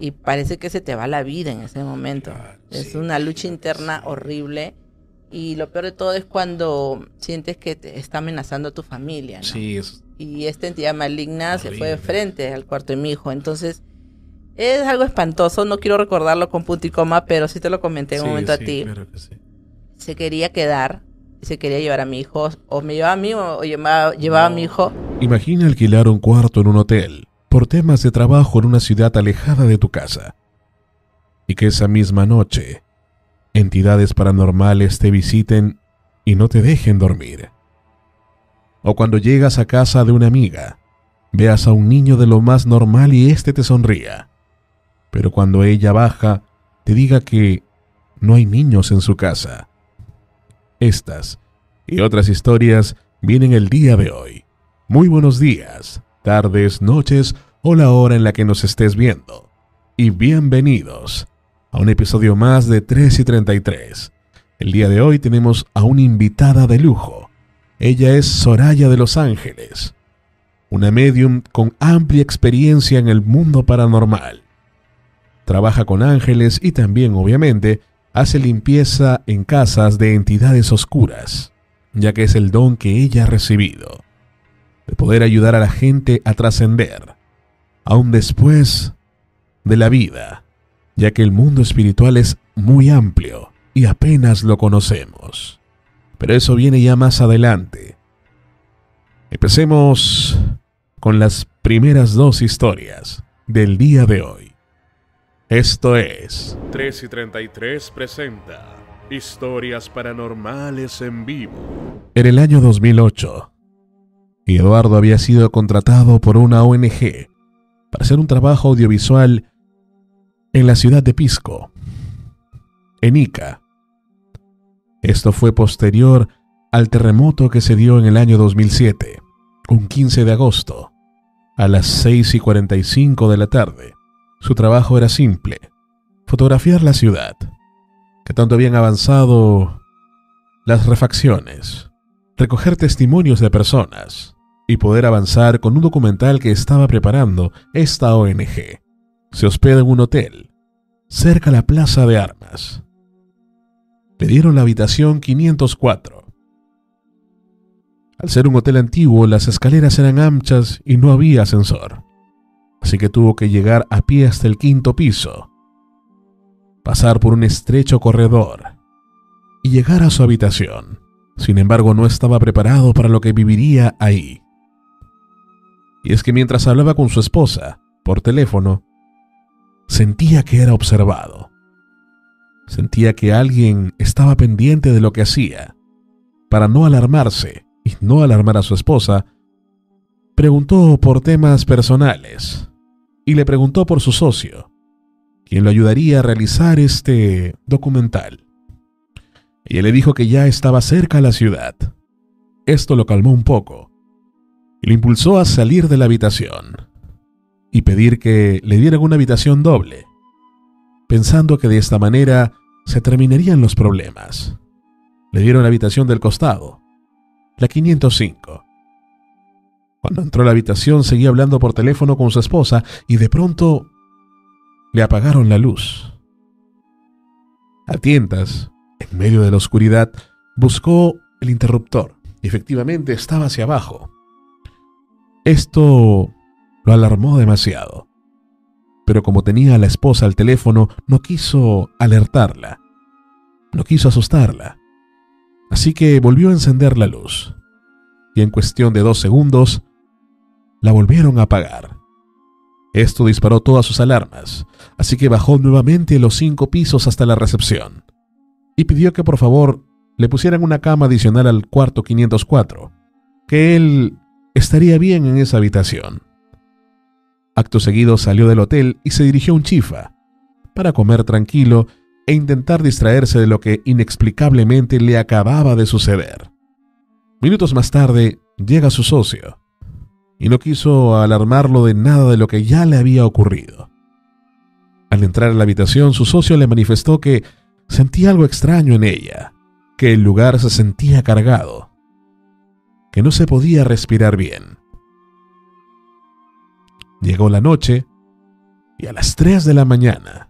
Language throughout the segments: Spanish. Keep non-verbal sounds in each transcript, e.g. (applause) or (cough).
Y parece que se te va la vida en ese momento. Ah, es una lucha interna horrible. Y lo peor de todo es cuando sientes que te está amenazando a tu familia. Sí, y esta entidad maligna se fue de frente al cuarto de mi hijo. Entonces, es algo espantoso. No quiero recordarlo con punto y coma, pero sí te lo comenté en un momento a ti. se quería quedar se quería llevar a mi hijo, o me llevaba a mí o llevaba, a mi hijo. Imagina alquilar un cuarto en un hotel por temas de trabajo en una ciudad alejada de tu casa y que esa misma noche entidades paranormales te visiten y no te dejen dormir. O cuando llegas a casa de una amiga, veas a un niño de lo más normal y éste te sonría. Pero cuando ella baja, te diga que no hay niños en su casa estas y otras historias vienen el día de hoy. Muy buenos días, tardes, noches o la hora en la que nos estés viendo. Y bienvenidos a un episodio más de 3 y 33. El día de hoy tenemos a una invitada de lujo. Ella es Soraya de Los Ángeles, una medium con amplia experiencia en el mundo paranormal. Trabaja con ángeles y también, obviamente, hace limpieza en casas de entidades oscuras, ya que es el don que ella ha recibido, de poder ayudar a la gente a trascender, aún después de la vida, ya que el mundo espiritual es muy amplio y apenas lo conocemos. Pero eso viene ya más adelante. Empecemos con las primeras dos historias del día de hoy. Esto es 3 y 33 presenta Historias Paranormales en vivo. En el año 2008, Eduardo había sido contratado por una ONG para hacer un trabajo audiovisual en la ciudad de Pisco, en Ica. Esto fue posterior al terremoto que se dio en el año 2007, un 15 de agosto, a las 6 y 45 de la tarde su trabajo era simple, fotografiar la ciudad, que tanto habían avanzado las refacciones, recoger testimonios de personas y poder avanzar con un documental que estaba preparando esta ONG. Se hospeda en un hotel, cerca de la Plaza de Armas. Pedieron la habitación 504. Al ser un hotel antiguo, las escaleras eran anchas y no había ascensor así que tuvo que llegar a pie hasta el quinto piso, pasar por un estrecho corredor y llegar a su habitación. Sin embargo, no estaba preparado para lo que viviría ahí. Y es que mientras hablaba con su esposa, por teléfono, sentía que era observado. Sentía que alguien estaba pendiente de lo que hacía. Para no alarmarse y no alarmar a su esposa, preguntó por temas personales y le preguntó por su socio, quien lo ayudaría a realizar este documental. Ella le dijo que ya estaba cerca a la ciudad. Esto lo calmó un poco y le impulsó a salir de la habitación y pedir que le dieran una habitación doble, pensando que de esta manera se terminarían los problemas. Le dieron la habitación del costado, la 505, cuando entró a la habitación seguía hablando por teléfono con su esposa y de pronto le apagaron la luz. A tientas, en medio de la oscuridad, buscó el interruptor. Efectivamente estaba hacia abajo. Esto lo alarmó demasiado. Pero como tenía a la esposa al teléfono, no quiso alertarla. No quiso asustarla. Así que volvió a encender la luz. Y en cuestión de dos segundos, la volvieron a apagar. Esto disparó todas sus alarmas, así que bajó nuevamente los cinco pisos hasta la recepción y pidió que por favor le pusieran una cama adicional al cuarto 504, que él estaría bien en esa habitación. Acto seguido salió del hotel y se dirigió a un chifa, para comer tranquilo e intentar distraerse de lo que inexplicablemente le acababa de suceder. Minutos más tarde llega su socio, y no quiso alarmarlo de nada de lo que ya le había ocurrido. Al entrar a la habitación, su socio le manifestó que sentía algo extraño en ella, que el lugar se sentía cargado, que no se podía respirar bien. Llegó la noche y a las 3 de la mañana,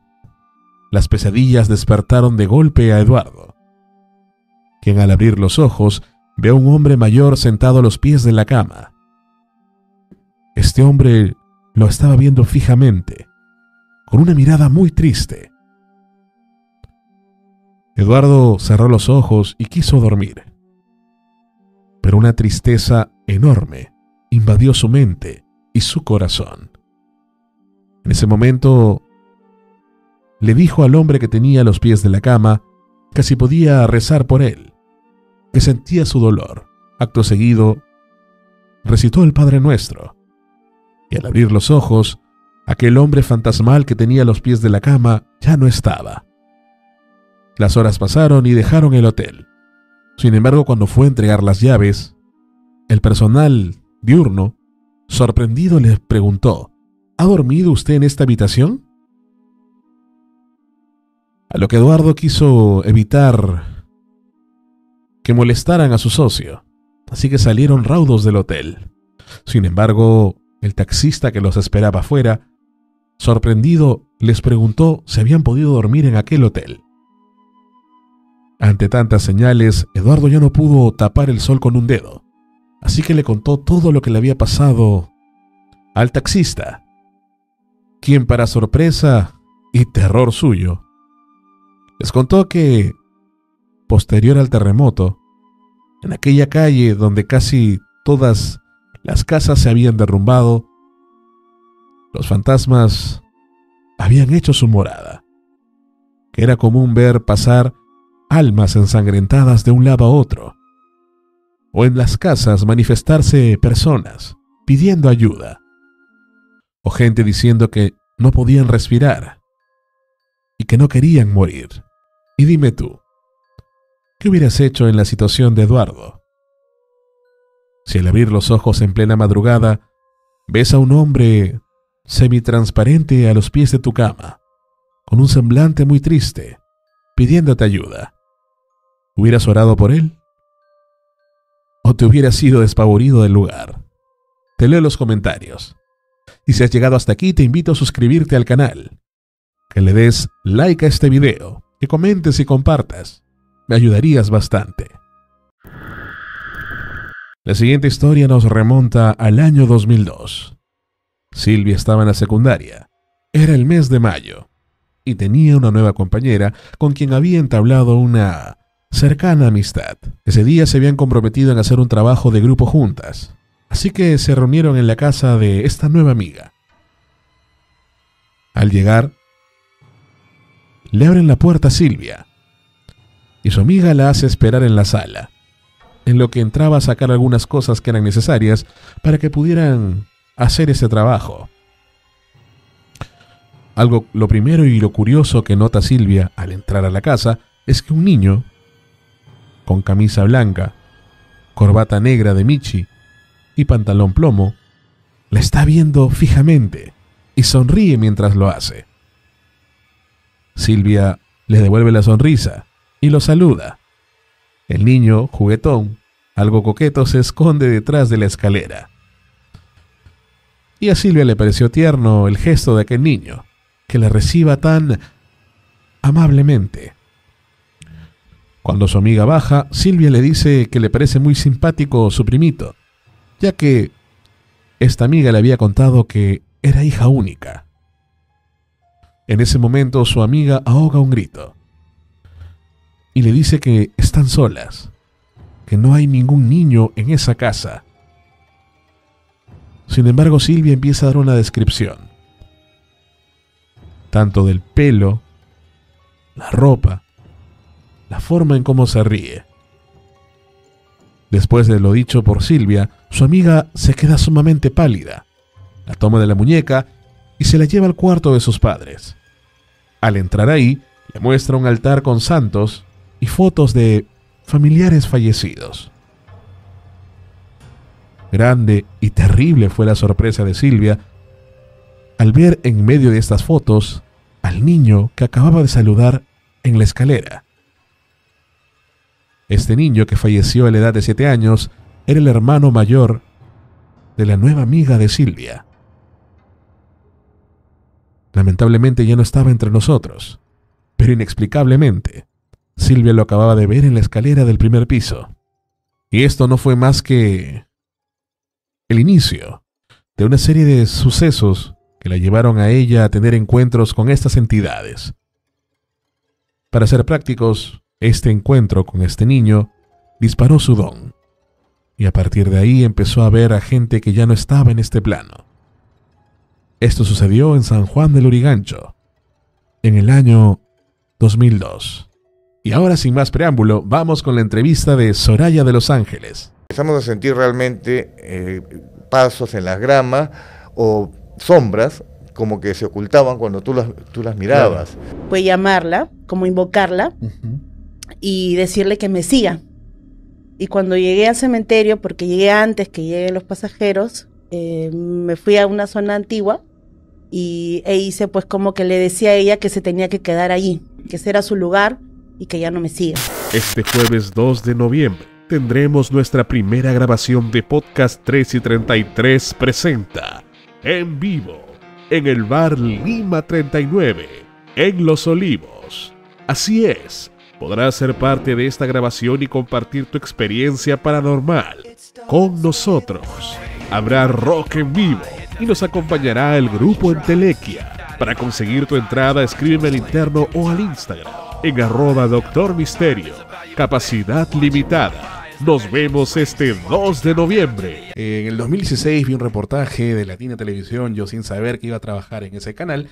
las pesadillas despertaron de golpe a Eduardo, quien al abrir los ojos ve a un hombre mayor sentado a los pies de la cama este hombre lo estaba viendo fijamente, con una mirada muy triste. Eduardo cerró los ojos y quiso dormir, pero una tristeza enorme invadió su mente y su corazón. En ese momento le dijo al hombre que tenía los pies de la cama que si podía rezar por él, que sentía su dolor. Acto seguido, recitó el Padre Nuestro al abrir los ojos, aquel hombre fantasmal que tenía los pies de la cama ya no estaba. Las horas pasaron y dejaron el hotel. Sin embargo, cuando fue a entregar las llaves, el personal diurno, sorprendido, le preguntó, ¿Ha dormido usted en esta habitación? A lo que Eduardo quiso evitar que molestaran a su socio, así que salieron raudos del hotel. Sin embargo, el taxista que los esperaba afuera, sorprendido, les preguntó si habían podido dormir en aquel hotel. Ante tantas señales, Eduardo ya no pudo tapar el sol con un dedo, así que le contó todo lo que le había pasado al taxista, quien para sorpresa y terror suyo, les contó que, posterior al terremoto, en aquella calle donde casi todas las casas se habían derrumbado. Los fantasmas habían hecho su morada. Que era común ver pasar almas ensangrentadas de un lado a otro. O en las casas manifestarse personas pidiendo ayuda. O gente diciendo que no podían respirar y que no querían morir. Y dime tú, ¿qué hubieras hecho en la situación de Eduardo? Si al abrir los ojos en plena madrugada ves a un hombre semitransparente a los pies de tu cama, con un semblante muy triste, pidiéndote ayuda, ¿hubieras orado por él? ¿O te hubieras sido despavorido del lugar? Te leo los comentarios. Y si has llegado hasta aquí, te invito a suscribirte al canal, que le des like a este video, que comentes y compartas. Me ayudarías bastante. La siguiente historia nos remonta al año 2002. Silvia estaba en la secundaria. Era el mes de mayo y tenía una nueva compañera con quien había entablado una cercana amistad. Ese día se habían comprometido en hacer un trabajo de grupo juntas, así que se reunieron en la casa de esta nueva amiga. Al llegar, le abren la puerta a Silvia y su amiga la hace esperar en la sala en lo que entraba a sacar algunas cosas que eran necesarias para que pudieran hacer ese trabajo. Algo, lo primero y lo curioso que nota Silvia al entrar a la casa es que un niño, con camisa blanca, corbata negra de Michi y pantalón plomo, la está viendo fijamente y sonríe mientras lo hace. Silvia le devuelve la sonrisa y lo saluda. El niño, juguetón, algo coqueto se esconde detrás de la escalera. Y a Silvia le pareció tierno el gesto de aquel niño, que la reciba tan amablemente. Cuando su amiga baja, Silvia le dice que le parece muy simpático su primito, ya que esta amiga le había contado que era hija única. En ese momento su amiga ahoga un grito y le dice que están solas, no hay ningún niño en esa casa. Sin embargo, Silvia empieza a dar una descripción, tanto del pelo, la ropa, la forma en cómo se ríe. Después de lo dicho por Silvia, su amiga se queda sumamente pálida, la toma de la muñeca y se la lleva al cuarto de sus padres. Al entrar ahí, le muestra un altar con santos y fotos de familiares fallecidos. Grande y terrible fue la sorpresa de Silvia al ver en medio de estas fotos al niño que acababa de saludar en la escalera. Este niño que falleció a la edad de 7 años era el hermano mayor de la nueva amiga de Silvia. Lamentablemente ya no estaba entre nosotros, pero inexplicablemente Silvia lo acababa de ver en la escalera del primer piso. Y esto no fue más que el inicio de una serie de sucesos que la llevaron a ella a tener encuentros con estas entidades. Para ser prácticos, este encuentro con este niño disparó su don. Y a partir de ahí empezó a ver a gente que ya no estaba en este plano. Esto sucedió en San Juan del Urigancho, en el año 2002. Y ahora sin más preámbulo, vamos con la entrevista de Soraya de Los Ángeles. Empezamos a sentir realmente eh, pasos en las gramas o sombras como que se ocultaban cuando tú las, tú las mirabas. Fue llamarla, como invocarla y decirle que me siga. Y cuando llegué al cementerio, porque llegué antes que lleguen los pasajeros, eh, me fui a una zona antigua y, e hice pues como que le decía a ella que se tenía que quedar allí, que ese era su lugar y que ya no me siga. Este jueves 2 de noviembre tendremos nuestra primera grabación de Podcast 3 y 33 presenta en vivo en el bar Lima 39 en Los Olivos. Así es, podrás ser parte de esta grabación y compartir tu experiencia paranormal con nosotros. Habrá rock en vivo y nos acompañará el grupo Entelequia. Para conseguir tu entrada, escríbeme al interno o al Instagram en Doctor Misterio. Capacidad limitada. Nos vemos este 2 de noviembre. En el 2016 vi un reportaje de Latina Televisión, yo sin saber que iba a trabajar en ese canal,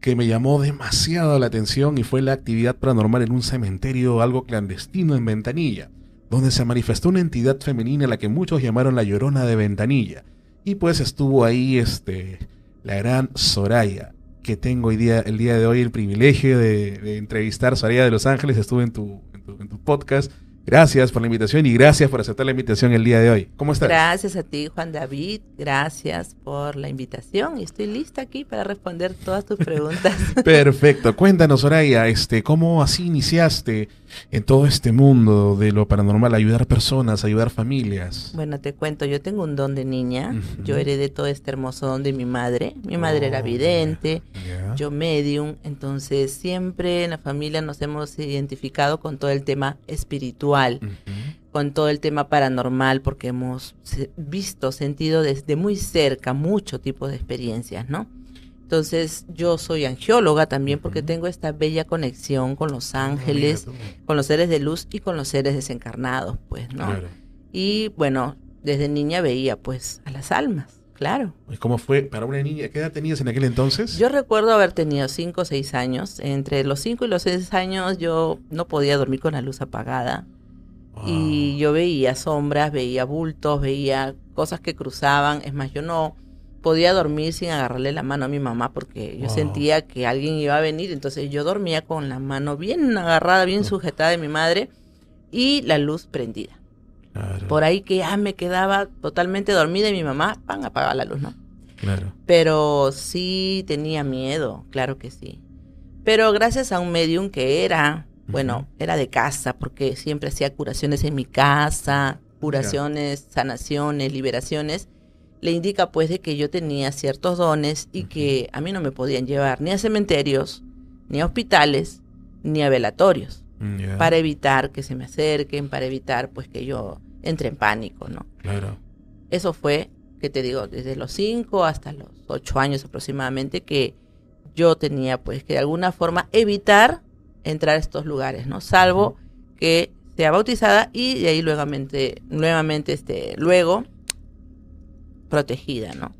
que me llamó demasiado la atención y fue la actividad paranormal en un cementerio, algo clandestino en Ventanilla, donde se manifestó una entidad femenina a la que muchos llamaron la Llorona de Ventanilla. Y pues estuvo ahí este, la gran Soraya, que tengo hoy día, el día de hoy el privilegio de, entrevistar a Soraya de Los Ángeles. Estuve en tu, en tu podcast. Gracias por la invitación y gracias por aceptar la invitación el día de hoy. ¿Cómo estás? Gracias a ti, Juan David. Gracias por la invitación. y Estoy lista aquí para responder todas tus preguntas. (laughs) Perfecto. Cuéntanos, Soraya, este, ¿cómo así iniciaste en todo este mundo de lo paranormal, ayudar personas, ayudar familias? Bueno, te cuento, yo tengo un don de niña, yo heredé todo este hermoso don de mi madre, mi madre era oh, vidente, yo medium, entonces siempre en la familia nos hemos identificado con todo el tema espiritual. con todo el tema paranormal porque hemos visto, sentido desde muy cerca mucho tipo de experiencias, ¿no? Entonces yo soy angióloga también porque tengo esta bella conexión con los ah, ángeles, con los seres de luz y con los seres desencarnados, pues, ¿no? Claro. Y bueno, desde niña veía pues a las almas, claro. ¿Y cómo fue para una niña? ¿Qué edad tenías en aquel entonces? Yo recuerdo haber tenido 5 o seis años. Entre los cinco y los 6 años yo no podía dormir con la luz apagada. Y yo veía sombras, veía bultos, veía cosas que cruzaban. Es más, yo no podía dormir sin agarrarle la mano a mi mamá porque yo sentía que alguien iba a venir, entonces yo dormía con la mano bien agarrada, bien sujetada de mi madre y la luz prendida. Por ahí que ya ah, me quedaba totalmente dormida y mi mamá, van a apagar la luz, ¿no? Claro. Pero sí tenía miedo, claro que sí. Pero gracias a un medium que era, bueno, era de casa, porque siempre hacía curaciones en mi casa, curaciones, sanaciones, liberaciones le indica pues de que yo tenía ciertos dones y que a mí no me podían llevar ni a cementerios, ni a hospitales, ni a velatorios, mm, para evitar que se me acerquen, para evitar pues que yo entre en pánico, ¿no? Claro. Eso fue, que te digo, desde los 5 hasta los 8 años aproximadamente que yo tenía pues que de alguna forma evitar entrar a estos lugares, ¿no? Salvo que sea bautizada y de ahí nuevamente nuevamente, este, luego protegida, ¿no?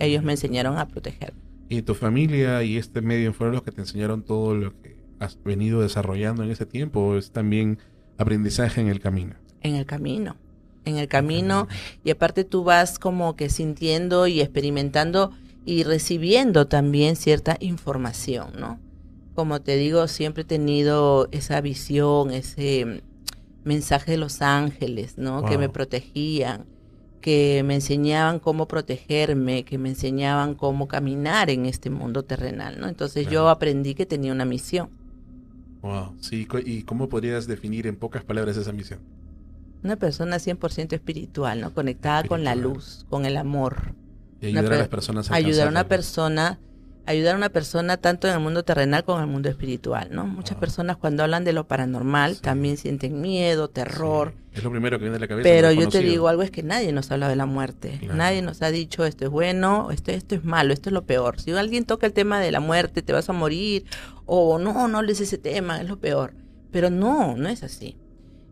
Ellos me enseñaron a proteger. ¿Y tu familia y este medio fueron los que te enseñaron todo lo que has venido desarrollando en ese tiempo? es también aprendizaje en el camino? En el camino, en el camino. Y aparte tú vas como que sintiendo y experimentando y recibiendo también cierta información, ¿no? Como te digo, siempre he tenido esa visión, ese mensaje de los ángeles, ¿no? Que me protegían que me enseñaban cómo protegerme, que me enseñaban cómo caminar en este mundo terrenal, ¿no? Entonces yo aprendí que tenía una misión. Wow, sí, ¿y cómo podrías definir en pocas palabras esa misión? Una persona 100% espiritual, ¿no? Conectada con la luz, con el amor. Y ayudar a las personas a Ayudar a una persona ayudar a una persona tanto en el mundo terrenal como en el mundo espiritual, ¿no? Muchas ah. personas cuando hablan de lo paranormal también sienten miedo, terror. Es lo primero que viene de la cabeza. Pero yo te digo algo es que nadie nos ha hablado de la muerte. Nadie nos ha dicho esto es bueno, esto, esto es malo, esto es lo peor. Si alguien toca el tema de la muerte, te vas a morir, o no, no hables ese tema, es lo peor. Pero no, no es así.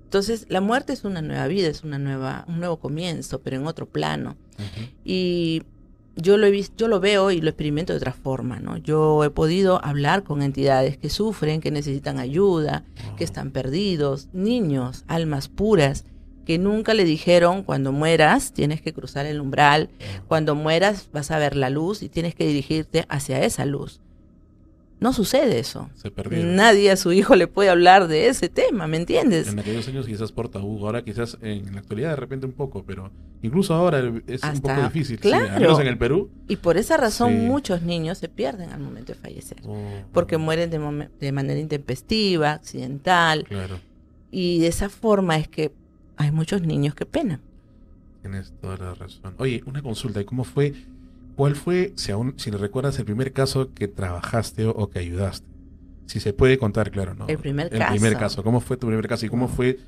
Entonces, la muerte es una nueva vida, es una nueva, un nuevo comienzo, pero en otro plano. Y yo lo, yo lo veo y lo experimento de otra forma, ¿no? Yo he podido hablar con entidades que sufren, que necesitan ayuda, que ah. están perdidos, niños, almas puras, que nunca le dijeron cuando mueras tienes que cruzar el umbral, cuando mueras vas a ver la luz y tienes que dirigirte hacia esa luz. No sucede eso. Se perdió. Nadie a su hijo le puede hablar de ese tema, ¿me entiendes? En aquellos años quizás por tabú, ahora quizás en la actualidad de repente un poco, pero incluso ahora es un poco difícil, claro. en el Perú. Y por esa razón muchos niños se pierden al momento de fallecer, oh, porque mueren de, de, manera intempestiva, accidental. Claro. Y de esa forma es que hay muchos niños que penan. Tienes toda la razón. Oye, una consulta, ¿y cómo fue ¿Cuál fue, si aún si le recuerdas, el primer caso que trabajaste o, que ayudaste? Si se puede contar, claro, ¿no? El primer caso. El primer caso. ¿Cómo fue tu primer caso y cómo fue,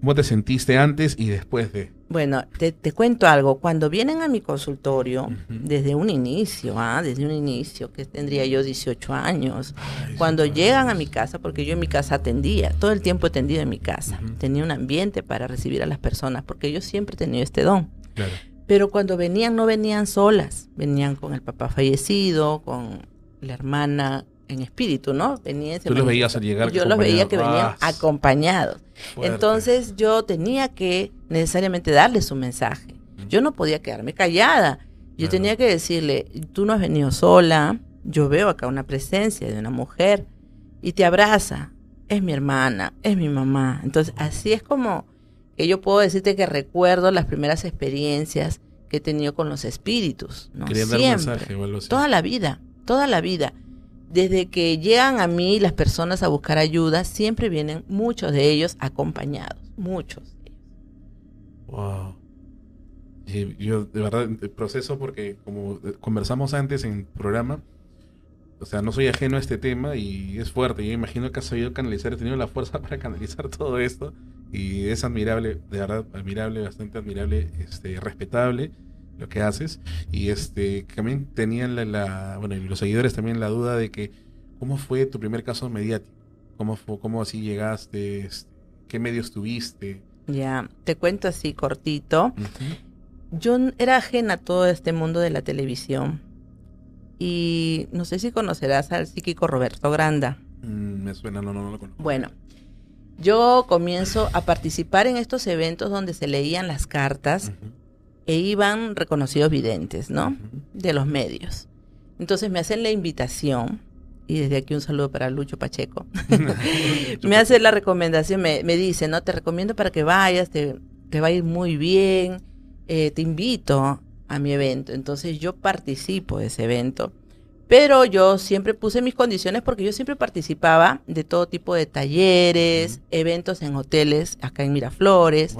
cómo te sentiste antes y después de? Bueno, te, cuento algo. Cuando vienen a mi consultorio, desde un inicio, ¿ah? desde un inicio, que tendría yo 18 años, cuando llegan a mi casa, porque yo en mi casa atendía, todo el tiempo atendido en mi casa, tenía un ambiente para recibir a las personas, porque yo siempre he tenido este don. Claro. Pero cuando venían, no venían solas, venían con el papá fallecido, con la hermana en espíritu, ¿no? Venían. Tú los veías al llegar. Yo los veía que venían acompañados. Entonces yo tenía que necesariamente darle un mensaje. Yo no podía quedarme callada. Yo tenía que decirle, tú no has venido sola, yo veo acá una presencia de una mujer y te abraza. Es mi hermana, es mi mamá. Entonces así es como que yo puedo decirte que recuerdo las primeras experiencias he tenido con los espíritus. Siempre, toda la vida, toda la vida. Desde que llegan a mí las personas a buscar ayuda, siempre vienen muchos de ellos acompañados, muchos. Wow. yo de verdad el proceso porque como conversamos antes en programa, o sea, no soy ajeno a este tema y es fuerte. Yo imagino que has sabido canalizar, he tenido la fuerza (laughs) para canalizar todo esto y es admirable, de verdad, admirable, bastante admirable, este, respetable lo que haces. Y este, también tenían la, bueno, los seguidores también la duda de que, ¿cómo fue tu primer caso mediático? ¿Cómo, fue, cómo así llegaste? Este, ¿Qué medios tuviste? Ya, te cuento así cortito. Yo era ajena a todo este mundo de la televisión. Y no sé si conocerás al psíquico Roberto Granda. Mm, me suena, no, no, no lo conozco. Bueno, yo comienzo a participar en estos eventos donde se leían las cartas e iban reconocidos videntes, ¿no? De los medios. Entonces me hacen la invitación, y desde aquí un saludo para Lucho Pacheco. (laughs) (laughs) me hace la recomendación, me, me, dice, ¿no? Te recomiendo para que vayas, te, va a ir muy bien, eh, te invito a mi evento. Entonces yo participo de ese evento pero yo siempre puse mis condiciones porque yo siempre participaba de todo tipo de talleres, eventos en hoteles, acá en Miraflores,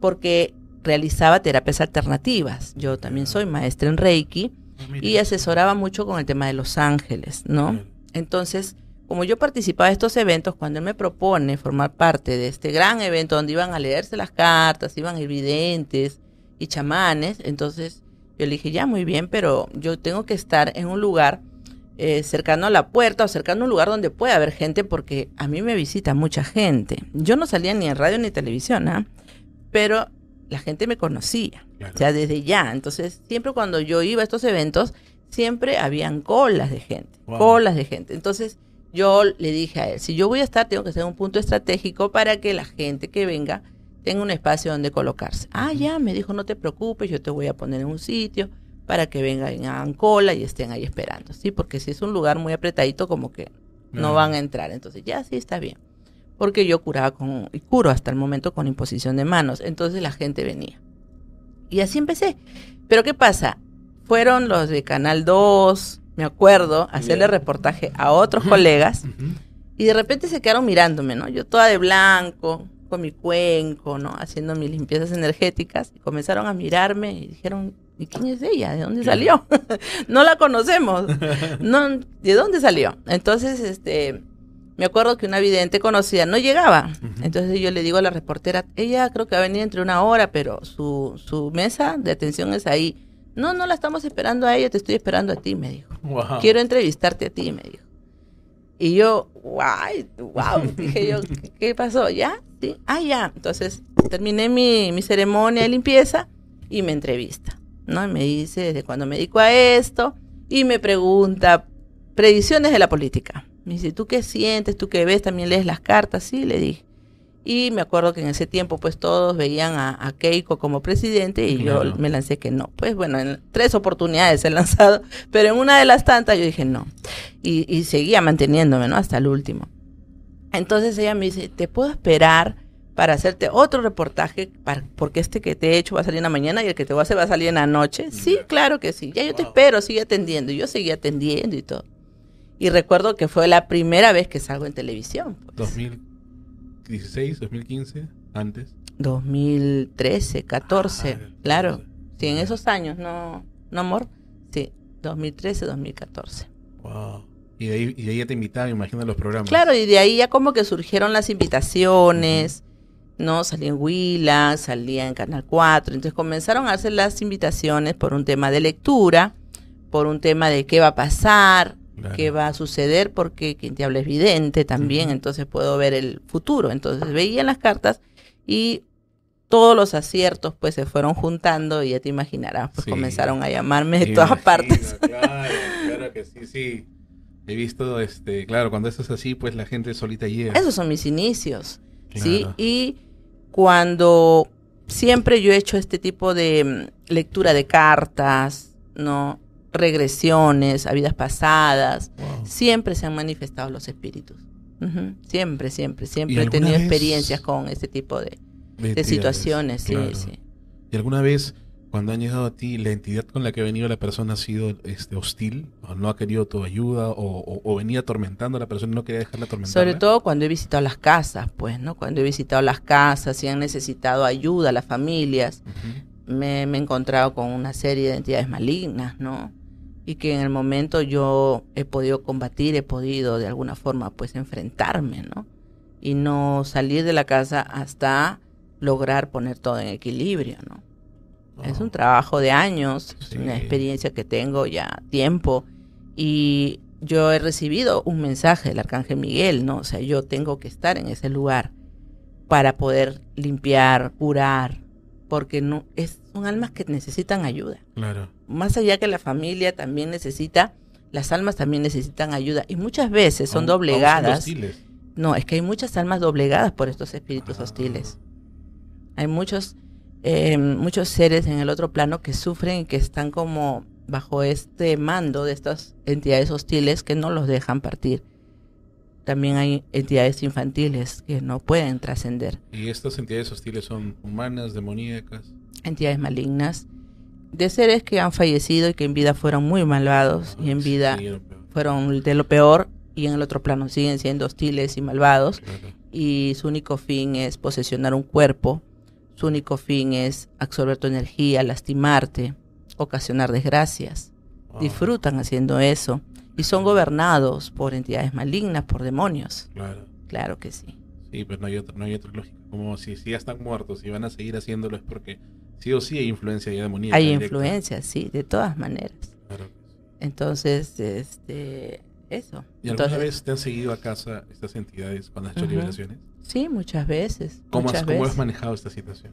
porque realizaba terapias alternativas. Yo también soy maestra en Reiki ah, y asesoraba mucho con el tema de los ángeles, ¿no? Entonces, como yo participaba de estos eventos, cuando él me propone formar parte de este gran evento donde iban a leerse las cartas, iban evidentes y chamanes, entonces yo le dije, ya, muy bien, pero yo tengo que estar en un lugar eh, cercano a la puerta o cercano a un lugar donde pueda haber gente, porque a mí me visita mucha gente. Yo no salía ni en radio ni televisión, ¿ah? pero la gente me conocía, o sea, desde ya. Entonces, siempre cuando yo iba a estos eventos, siempre habían colas de gente, colas de gente. Entonces, yo le dije a él, si yo voy a estar, tengo que ser un punto estratégico para que la gente que venga tenga un espacio donde colocarse. Ah, ya, me dijo, no te preocupes, yo te voy a poner en un sitio para que vengan a Ancola y estén ahí esperando, ¿sí? Porque si es un lugar muy apretadito, como que no, van a entrar. Entonces, ya sí está bien. Porque yo curaba con, y curo hasta el momento con imposición de manos. Entonces la gente venía. Y así empecé. Pero ¿qué pasa? Fueron los de Canal 2, me acuerdo, hacerle reportaje a otros colegas. Y de repente se quedaron mirándome, ¿no? Yo toda de blanco, con mi cuenco, ¿no? Haciendo mis limpiezas energéticas. Y comenzaron a mirarme y dijeron, ¿y quién es ella? ¿De dónde salió? (laughs) no la conocemos. (laughs) No, ¿De dónde salió? Entonces, este, me acuerdo que una vidente conocida no llegaba. Entonces yo le digo a la reportera, ella creo que va a venir entre una hora, pero su, mesa de atención es ahí. No, no la estamos esperando a ella, te estoy esperando a ti, me dijo. Quiero entrevistarte a ti, me dijo. Y yo, guay, guau, (laughs) dije yo, ¿qué pasó? ¿Ya? Ah, ya. Entonces terminé mi, ceremonia de limpieza y me entrevista, ¿no? Y me dice desde cuando me dedico a esto y me pregunta predicciones de la política. Me dice, ¿tú qué sientes? ¿Tú qué ves? ¿También lees las cartas? Sí, le dije. Y me acuerdo que en ese tiempo pues todos veían a, Keiko como presidente y yo me lancé que no. Pues bueno, en tres oportunidades he lanzado, pero en una de las tantas yo dije no. Y, y seguía manteniéndome, ¿no? Hasta el último. Entonces ella me dice, ¿te puedo esperar para hacerte otro reportaje? porque este que te he hecho va a salir en la mañana y el que te voy a hacer va a salir en la noche. Mm, sí, claro que sí. Ya yo te espero, sigue atendiendo. Y yo seguí atendiendo y todo. Y recuerdo que fue la primera vez que salgo en televisión. ¿2016, pues. 2015, antes? 2013, 14, ah, claro. Sí, en esos años, ¿no, no amor? Sí, 2013, 2014. Wow. Y de, ahí, y de ahí ya te invitaban, imagínate los programas. Claro, y de ahí ya como que surgieron las invitaciones, ¿no? Salía en Huila, salía en Canal 4. Entonces comenzaron a hacer las invitaciones por un tema de lectura, por un tema de qué va a pasar, qué va a suceder porque quien te habla es vidente también, entonces puedo ver el futuro. Entonces veía las cartas y todos los aciertos pues se fueron juntando y ya te imaginarás, pues comenzaron a llamarme de todas partes. claro que sí, sí. He visto, este, claro, cuando eso es así, pues la gente solita llega. Esos son mis inicios, ¿sí? Y cuando siempre yo he hecho este tipo de mm, lectura de cartas, ¿no? Regresiones a vidas pasadas, siempre se han manifestado los espíritus. Siempre, siempre, siempre he tenido experiencias con este tipo de, situaciones, sí, sí. ¿Y alguna vez cuando han llegado a ti, la entidad con la que ha venido la persona ha sido este, hostil, o no ha querido tu ayuda, o, venía atormentando a la persona y no quería dejarla atormentar. Sobre todo cuando he visitado las casas, pues, ¿no? Cuando he visitado las casas y han necesitado ayuda las familias, me, me, he encontrado con una serie de entidades malignas, ¿no? Y que en el momento yo he podido combatir, he podido de alguna forma, pues, enfrentarme, ¿no? Y no salir de la casa hasta lograr poner todo en equilibrio, ¿no? Es un trabajo de años, una experiencia que tengo ya tiempo. Y yo he recibido un mensaje del Arcángel Miguel, ¿no? O sea, yo tengo que estar en ese lugar para poder limpiar, curar, porque no, es, son almas que necesitan ayuda. Claro. Más allá que la familia también necesita, las almas también necesitan ayuda. Y muchas veces son doblegadas. no, es que hay muchas almas doblegadas por estos espíritus ah. hostiles. Hay muchos eh, muchos seres en el otro plano que sufren y que están como bajo este mando de estas entidades hostiles que no los dejan partir. También hay entidades infantiles que no pueden trascender. ¿Y estas entidades hostiles son humanas, demoníacas? Entidades malignas, de seres que han fallecido y que en vida fueron muy malvados y en ah, vida fueron de lo peor y en el otro plano siguen siendo hostiles y malvados y su único fin es posesionar un cuerpo único fin es absorber tu energía, lastimarte, ocasionar desgracias. Disfrutan haciendo eso y son gobernados por entidades malignas, por demonios. Claro. Claro que sí. Sí, pero pues no hay otra, no hay lógica. Como si, ya están muertos y van a seguir haciéndolo es porque sí o sí hay influencia ya demoníaca. Hay influencia, sí, de todas maneras. Entonces, este, eso. ¿Y Entonces, alguna vez te han seguido a casa estas entidades cuando has hecho liberaciones? Sí, muchas veces. ¿Cómo, has, manejado esta situación?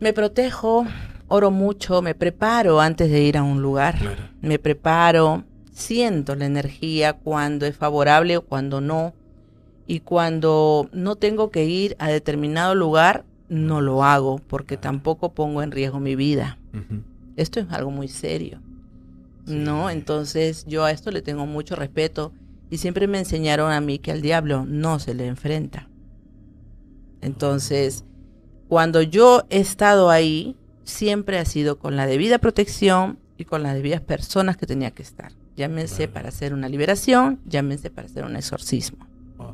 Me protejo, oro mucho, me preparo antes de ir a un lugar. Me preparo, siento la energía cuando es favorable o cuando no. Y cuando no tengo que ir a determinado lugar, no lo hago porque ah. tampoco pongo en riesgo mi vida. Esto es algo muy serio. ¿No? Entonces yo a esto le tengo mucho respeto y siempre me enseñaron a mí que al diablo no se le enfrenta. Entonces, cuando yo he estado ahí, siempre ha sido con la debida protección y con las debidas personas que tenía que estar. Llámense para hacer una liberación, llámense para hacer un exorcismo.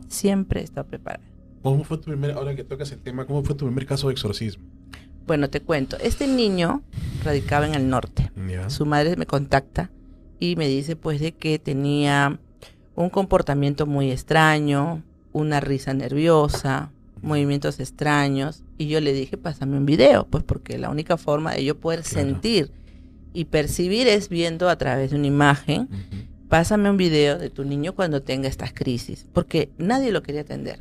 Siempre estado preparada. ¿Cómo fue tu primer, ahora que tocas el tema, cómo fue tu primer caso de exorcismo? Bueno, te cuento. Este niño radicaba en el norte. Su madre me contacta y me dice pues de que tenía un comportamiento muy extraño, una risa nerviosa, movimientos extraños. Y yo le dije, pásame un video, pues porque la única forma de yo poder sentir y percibir es viendo a través de una imagen. Pásame un video de tu niño cuando tenga estas crisis, porque nadie lo quería atender.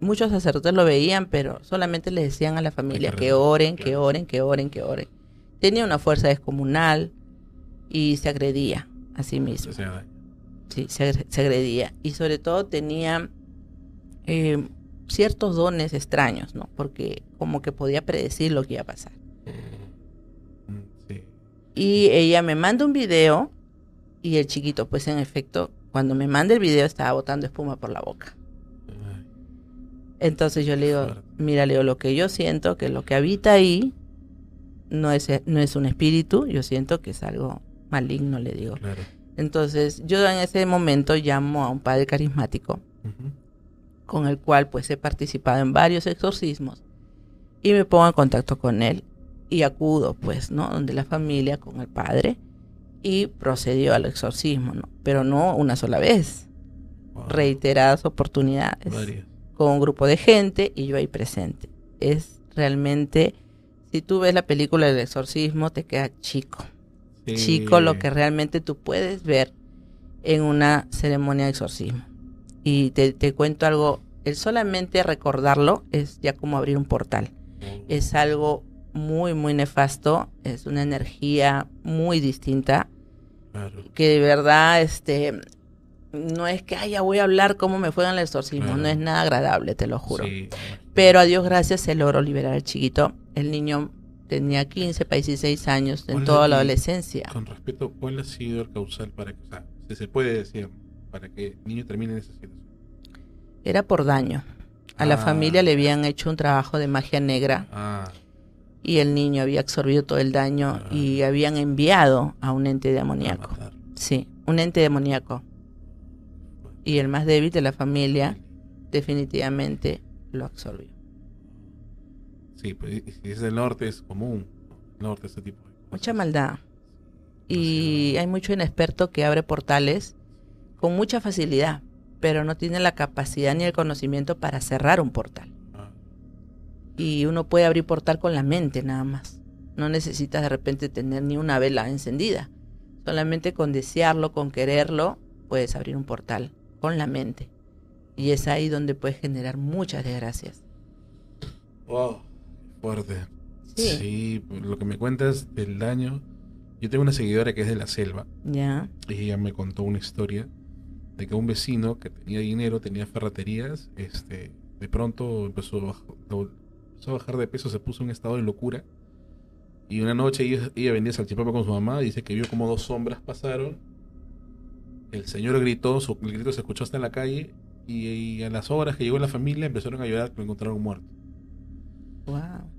Muchos sacerdotes lo veían, pero solamente le decían a la familia que oren, que oren, que oren, que oren. Tenía una fuerza descomunal y se agredía a sí mismo. Sí, se, agredía. Y sobre todo tenía eh, ciertos dones extraños, ¿no? Porque como que podía predecir lo que iba a pasar. Sí. Y ella me manda un video y el chiquito, pues en efecto, cuando me manda el video estaba botando espuma por la boca. Entonces yo le digo, mira, Leo, lo que yo siento, que lo que habita ahí no es, no es un espíritu, yo siento que es algo maligno, le digo. Claro. Entonces yo en ese momento llamo a un padre carismático con el cual pues he participado en varios exorcismos y me pongo en contacto con él y acudo pues, ¿no? Donde la familia con el padre y procedió al exorcismo, ¿no? Pero no una sola vez, reiteradas oportunidades con un grupo de gente y yo ahí presente. Es realmente, si tú ves la película del exorcismo, te queda chico chico lo que realmente tú puedes ver en una ceremonia de exorcismo. Y te, te cuento algo, el solamente recordarlo es ya como abrir un portal. Es algo muy, muy nefasto, es una energía muy distinta, que de verdad, este, no es que, ay, voy a hablar cómo me fue en el exorcismo, no es nada agradable, te lo juro. Pero a Dios gracias se logró liberar al chiquito, el niño tenía 15 para 16 años en toda la, adolescencia. Con respeto, ¿cuál ha sido el causal para que, o si se puede decir, para que el niño termine en esa situación? Era por daño. A la ah. familia le habían hecho un trabajo de magia negra. Ah. y el niño había absorbido todo el daño ah. y habían enviado a un ente demoníaco. Sí, un ente demoníaco. Y el más débil de la familia definitivamente lo absorbió. Sí, pues es el norte, es común. norte, ese tipo Mucha maldad. Y hay mucho inexperto que abre portales con mucha facilidad, pero no tiene la capacidad ni el conocimiento para cerrar un portal. Ah. Y uno puede abrir portal con la mente nada más. No necesitas de repente tener ni una vela encendida. Solamente con desearlo, con quererlo, puedes abrir un portal con la mente. Y es ahí donde puedes generar muchas desgracias fuerte. Sí. lo que me cuentas del daño. Yo tengo una seguidora que es de la selva. Y ella me contó una historia de que un vecino que tenía dinero, tenía ferreterías, este, de pronto empezó a, bajar, de peso, se puso en un estado de locura. Y una noche ella, vendía salchipapa con su mamá, y dice que vio como dos sombras pasaron. El señor gritó, su, el grito se escuchó hasta en la calle, y, a las horas que llegó la familia empezaron a llorar que lo encontraron muerto.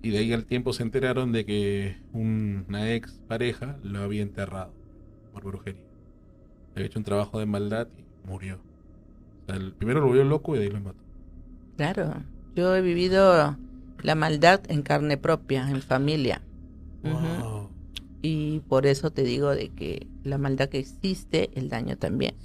Y de ahí al tiempo se enteraron de que una ex pareja lo había enterrado por brujería. Había hecho un trabajo de maldad y murió. el primero lo vio loco y de ahí lo mató. Claro, yo he vivido la maldad en carne propia, en familia. Y por eso te digo de que la maldad que existe, el daño también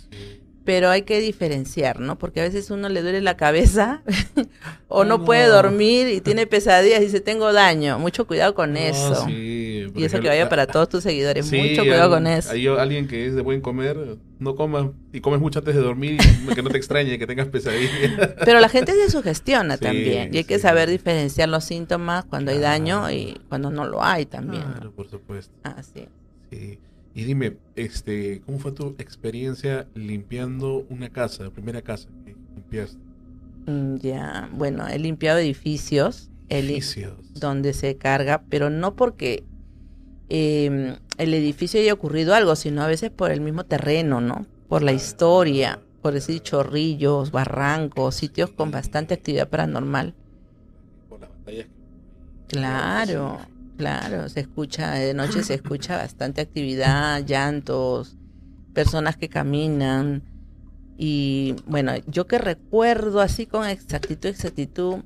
pero hay que diferenciar, ¿no? Porque a veces uno le duele la cabeza (laughs) o no, puede dormir y tiene pesadillas y dice, tengo daño. Mucho cuidado con eso. y eso que vaya para todos tus seguidores. Mucho cuidado con eso. Hay alguien que es de buen comer, no comas y comes mucho antes de dormir, que no te extrañe, que tengas pesadillas. (laughs) Pero la gente se sugestiona también y hay que saber diferenciar los síntomas cuando hay daño y cuando no lo hay también. Claro, por supuesto. Ah, sí. sí. Y dime, este, ¿cómo fue tu experiencia limpiando una casa, la primera casa que limpiaste? Mm, ya, bueno, he limpiado edificios, e-, edificios. donde se carga, pero no porque em, el edificio haya ocurrido algo, sino a veces por el mismo terreno, ¿no? Por la historia, por decir chorrillos, barrancos, sitios con bastante actividad paranormal. Por las Claro. Claro, se escucha, de noche se escucha bastante actividad, llantos, personas que caminan. Y bueno, yo que recuerdo así con exactitud, exactitud,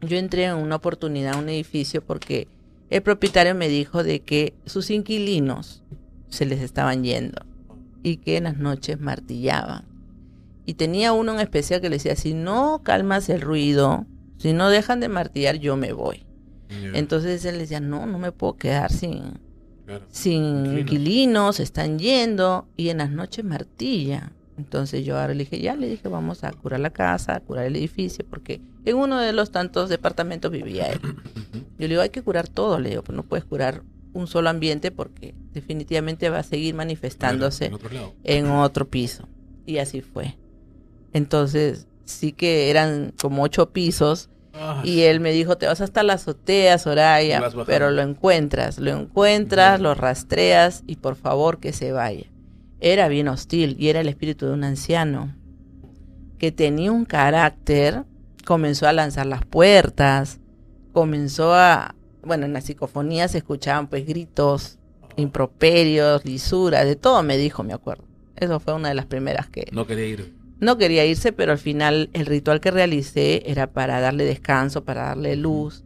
yo entré en una oportunidad a un edificio porque el propietario me dijo de que sus inquilinos se les estaban yendo y que en las noches martillaban. Y tenía uno en especial que le decía, si no calmas el ruido, si no dejan de martillar, yo me voy. Entonces él decía, no, no me puedo quedar sin, sin inquilinos, están yendo. Y en las noches martilla. Entonces yo ahora le dije, ya le dije, vamos a curar la casa, curar el edificio, porque en uno de los tantos departamentos vivía él. Yo le digo, hay que curar todo, le digo, pues no puedes curar un solo ambiente porque definitivamente va a seguir manifestándose en otro, en otro piso. Y así fue. Entonces, sí que eran como ocho pisos y él me dijo, te vas hasta la azotea, Soraya, pero lo encuentras, lo encuentras, lo rastreas y por favor que se vaya. Era bien hostil y era el espíritu de un anciano que tenía un carácter, comenzó a lanzar las puertas, comenzó a, bueno, en la psicofonía se escuchaban pues gritos, ah. improperios, lisuras, de todo me dijo, me acuerdo. Eso fue una de las primeras que... No quería ir. No quería irse, pero al final el ritual que realicé era para darle descanso, para darle luz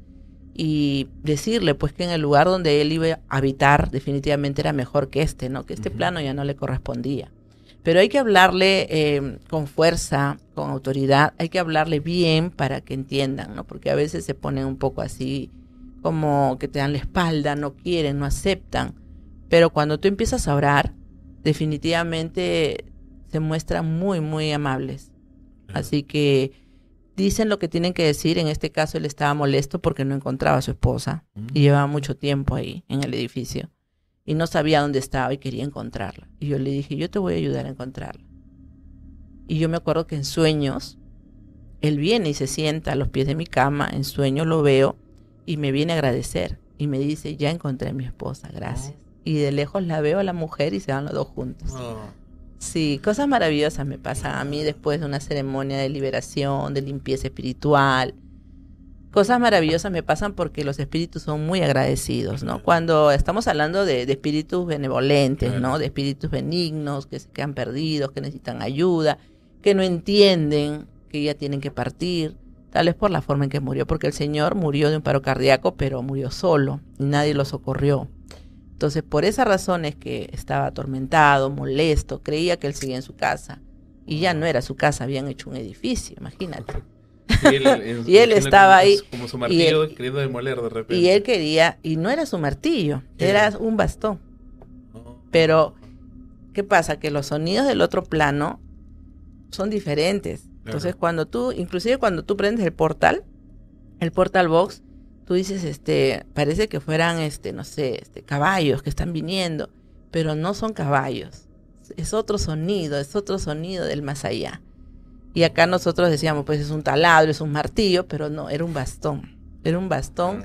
y decirle pues que en el lugar donde él iba a habitar definitivamente era mejor que este, ¿no? Que este plano ya no le correspondía. Pero hay que hablarle em, con fuerza, con autoridad, hay que hablarle bien para que entiendan, ¿no? Porque a veces se ponen un poco así, como que te dan la espalda, no quieren, no aceptan. Pero cuando tú empiezas a orar, definitivamente se muestran muy, muy amables. Así que dicen lo que tienen que decir. En este caso, él estaba molesto porque no encontraba a su esposa y mm. llevaba mucho tiempo ahí en el edificio y no sabía dónde estaba y quería encontrarla. Y yo le dije, yo te voy a ayudar a encontrarla. Y yo me acuerdo que en sueños, él viene y se sienta a los pies de mi cama, en sueño lo veo y me viene a agradecer y me dice, ya encontré a mi esposa, gracias. Oh. Y de lejos la veo a la mujer y se van los dos juntos. Oh. Sí, cosas maravillosas me pasan a mí después de una ceremonia de liberación, de limpieza espiritual. Cosas maravillosas me pasan porque los espíritus son muy agradecidos, ¿no? Cuando estamos hablando de, espíritus benevolentes, ¿no? De espíritus benignos que se quedan perdidos, que necesitan ayuda, que no entienden que ya tienen que partir, tal vez por la forma en que murió, porque el Señor murió de un paro cardíaco, pero murió solo y nadie lo socorrió. Entonces, por esas razones que estaba atormentado, molesto, creía que él seguía en su casa. Y ya no era su casa, habían hecho un edificio, imagínate. Y él, (laughs) estaba ahí. Como su martillo de repente. Y él quería, y no era su martillo, era un bastón. Oh. Pero, ¿qué pasa? Que los sonidos del otro plano son diferentes. Entonces, cuando tú, inclusive cuando tú prendes el portal, el portal box, tú dices, este, parece que fueran, este, no sé, este, caballos que están viniendo, pero no son caballos. Es otro sonido, es otro sonido del más allá. Y acá nosotros decíamos, pues es un taladro, es un martillo, pero no, era un bastón. Era un bastón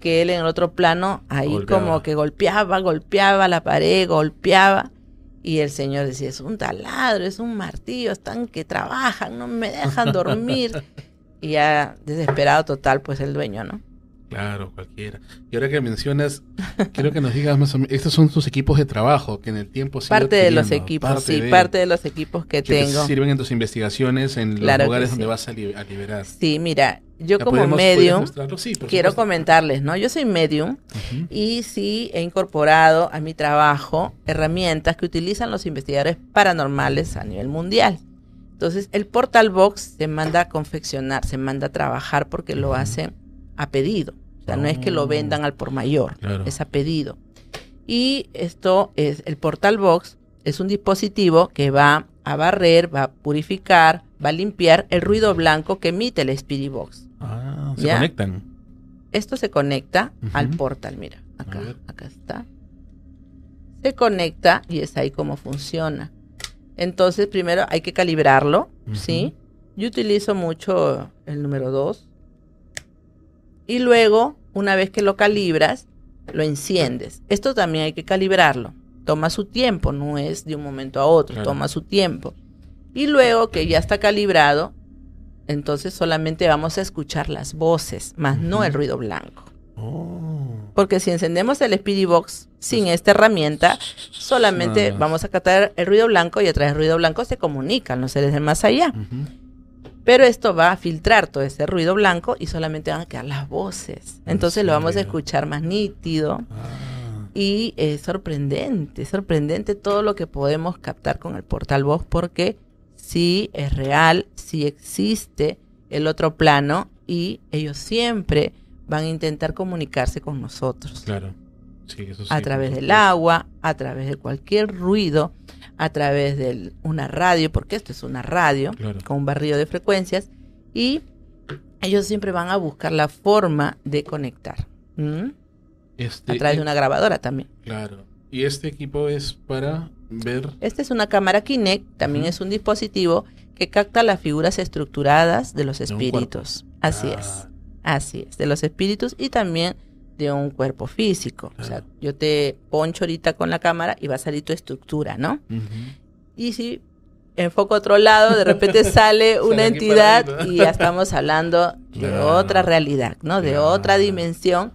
que él en el otro plano, ahí como que golpeaba, golpeaba la pared, golpeaba. Y el Señor decía, es un taladro, es un martillo, están que trabajan, no me dejan dormir. (laughs) y ya desesperado total, pues el dueño, ¿no? Claro, cualquiera. Y ahora que mencionas, quiero que nos digas más o menos, estos son tus equipos de trabajo que en el tiempo se Parte de los equipos, sí, parte de los equipos que, tengo. sirven en tus investigaciones, en los lugares donde vas a, liberar. Sí, mira, yo como medium, quiero comentarles, ¿no? Yo soy medium y sí he incorporado a mi trabajo herramientas que utilizan los investigadores paranormales a nivel mundial. Entonces, el portal box se manda a confeccionar, se manda a trabajar porque lo hace a pedido no es que lo ah. vendan al por mayor, es a pedido. Y esto es el Portal Box, es un dispositivo que va a barrer, va a purificar, va a limpiar el ruido blanco que emite el Speedy Box. Ah, se conectan. Esto se conecta al portal, mira, acá, acá está. Se conecta y es ahí como funciona. Entonces, primero hay que calibrarlo, ¿sí? Yo utilizo mucho el número 2. Y luego una vez que lo calibras, lo enciendes. Esto también hay que calibrarlo. Toma su tiempo, no es de un momento a otro, toma su tiempo. Y luego que ya está calibrado, entonces solamente vamos a escuchar las voces, más no el ruido blanco. Oh. Porque si encendemos el Speedy Box sin pues esta herramienta, solamente vamos a catar el ruido blanco y a través del ruido blanco se comunican los seres del más allá. Pero esto va a filtrar todo ese ruido blanco y solamente van a quedar las voces. Ah, Entonces lo vamos a escuchar más nítido. Ah. Y es sorprendente, sorprendente todo lo que podemos captar con el portal voz porque sí es real, sí existe el otro plano y ellos siempre van a intentar comunicarse con nosotros. Claro. Sí, eso sí, a través del agua, a través de cualquier ruido a través de una radio, porque esto es una radio con un barrido de frecuencias, y ellos siempre van a buscar la forma de conectar. Este, a través de eh, una grabadora también. Claro. ¿Y este equipo es para ver? Esta es una cámara Kinect, también es un dispositivo que capta las figuras estructuradas de los espíritus. Así es. Ah. Así es, de los espíritus y también de un cuerpo físico. O sea, yo te poncho ahorita con la cámara y va a salir tu estructura, ¿no? Y si enfoco otro lado, de repente (laughs) sale una entidad y ya estamos hablando de otra realidad, ¿no? De otra dimensión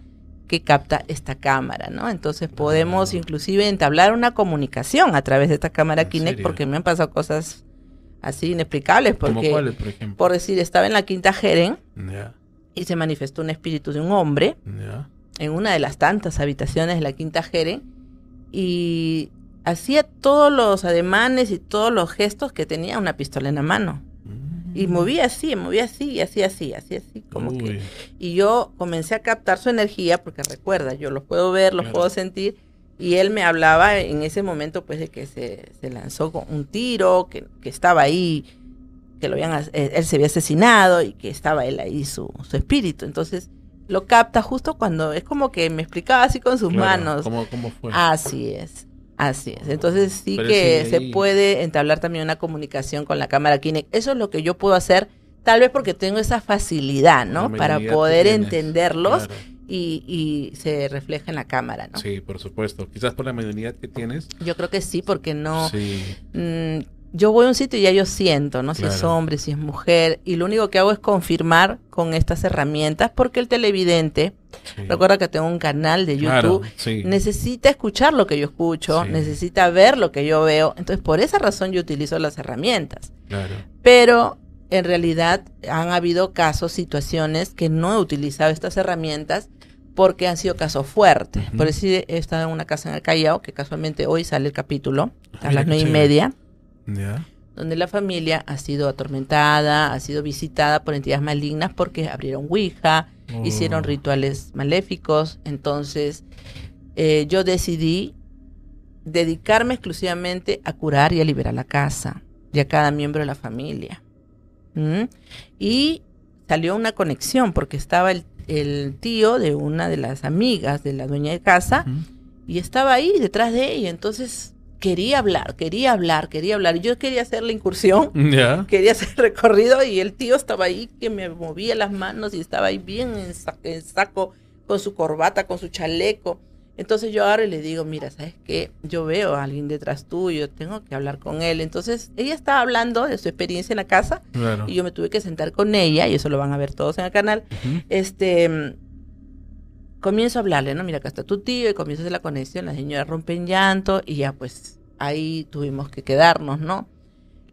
que capta esta cámara, ¿no? Entonces podemos inclusive entablar una comunicación a través de esta cámara Kinect porque me han pasado cosas así inexplicables porque por, por decir, estaba en la quinta Jeren y se manifestó un espíritu de un hombre en una de las tantas habitaciones de la Quinta Jere y hacía todos los ademanes y todos los gestos que tenía una pistola en la mano. Y mm. movía así, movía así, y así, así, así, así, como que... Y yo comencé a captar su energía, porque recuerda, yo lo puedo ver, lo puedo sentir, y él me hablaba en ese momento, pues, de que se, se lanzó con un tiro, que, que, estaba ahí, que lo habían, eh, él se había asesinado, y que estaba él ahí, su, su espíritu. Entonces, lo capta justo cuando es como que me explicaba así con sus manos. ¿cómo, fue? Así es. Así es. Entonces sí que se puede entablar también una comunicación con la cámara Kinect. Eso es lo que yo puedo hacer, tal vez porque tengo esa facilidad, ¿no? Para poder entenderlos y, se refleja en la cámara, ¿no? Sí, por supuesto. Quizás por la mediunidad que tienes. Yo creo que sí, porque no... Mm, yo voy a un sitio y ya yo siento, no si es hombre, si es mujer, y lo único que hago es confirmar con estas herramientas porque el televidente, recuerda que tengo un canal de YouTube, necesita escuchar lo que yo escucho, necesita ver lo que yo veo, entonces por esa razón yo utilizo las herramientas. Pero en realidad han habido casos, situaciones que no he utilizado estas herramientas porque han sido casos fuertes. Por decir, he estado en una casa en el Callao, que casualmente hoy sale el capítulo, ah, a las nueve y media. Donde la familia ha sido atormentada, ha sido visitada por entidades malignas porque abrieron Ouija, oh. hicieron rituales maléficos. Entonces, eh, yo decidí dedicarme exclusivamente a curar y a liberar la casa de a cada miembro de la familia. ¿Mm? Y salió una conexión porque estaba el, tío de una de las amigas de la dueña de casa y estaba ahí detrás de ella. Entonces quería hablar, quería hablar, quería hablar. Yo quería hacer la incursión, quería hacer el recorrido y el tío estaba ahí que me movía las manos y estaba ahí bien en saco, con su corbata, con su chaleco. Entonces yo ahora le digo, mira, ¿sabes qué? Yo veo a alguien detrás tuyo, tengo que hablar con él. Entonces ella estaba hablando de su experiencia en la casa y yo me tuve que sentar con ella, y eso lo van a ver todos en el canal. Este comienzo a hablarle, ¿no? Mira, acá está tu tío y comienzo a hacer la conexión, la señora rompe en llanto y ya pues ahí tuvimos que quedarnos, ¿no?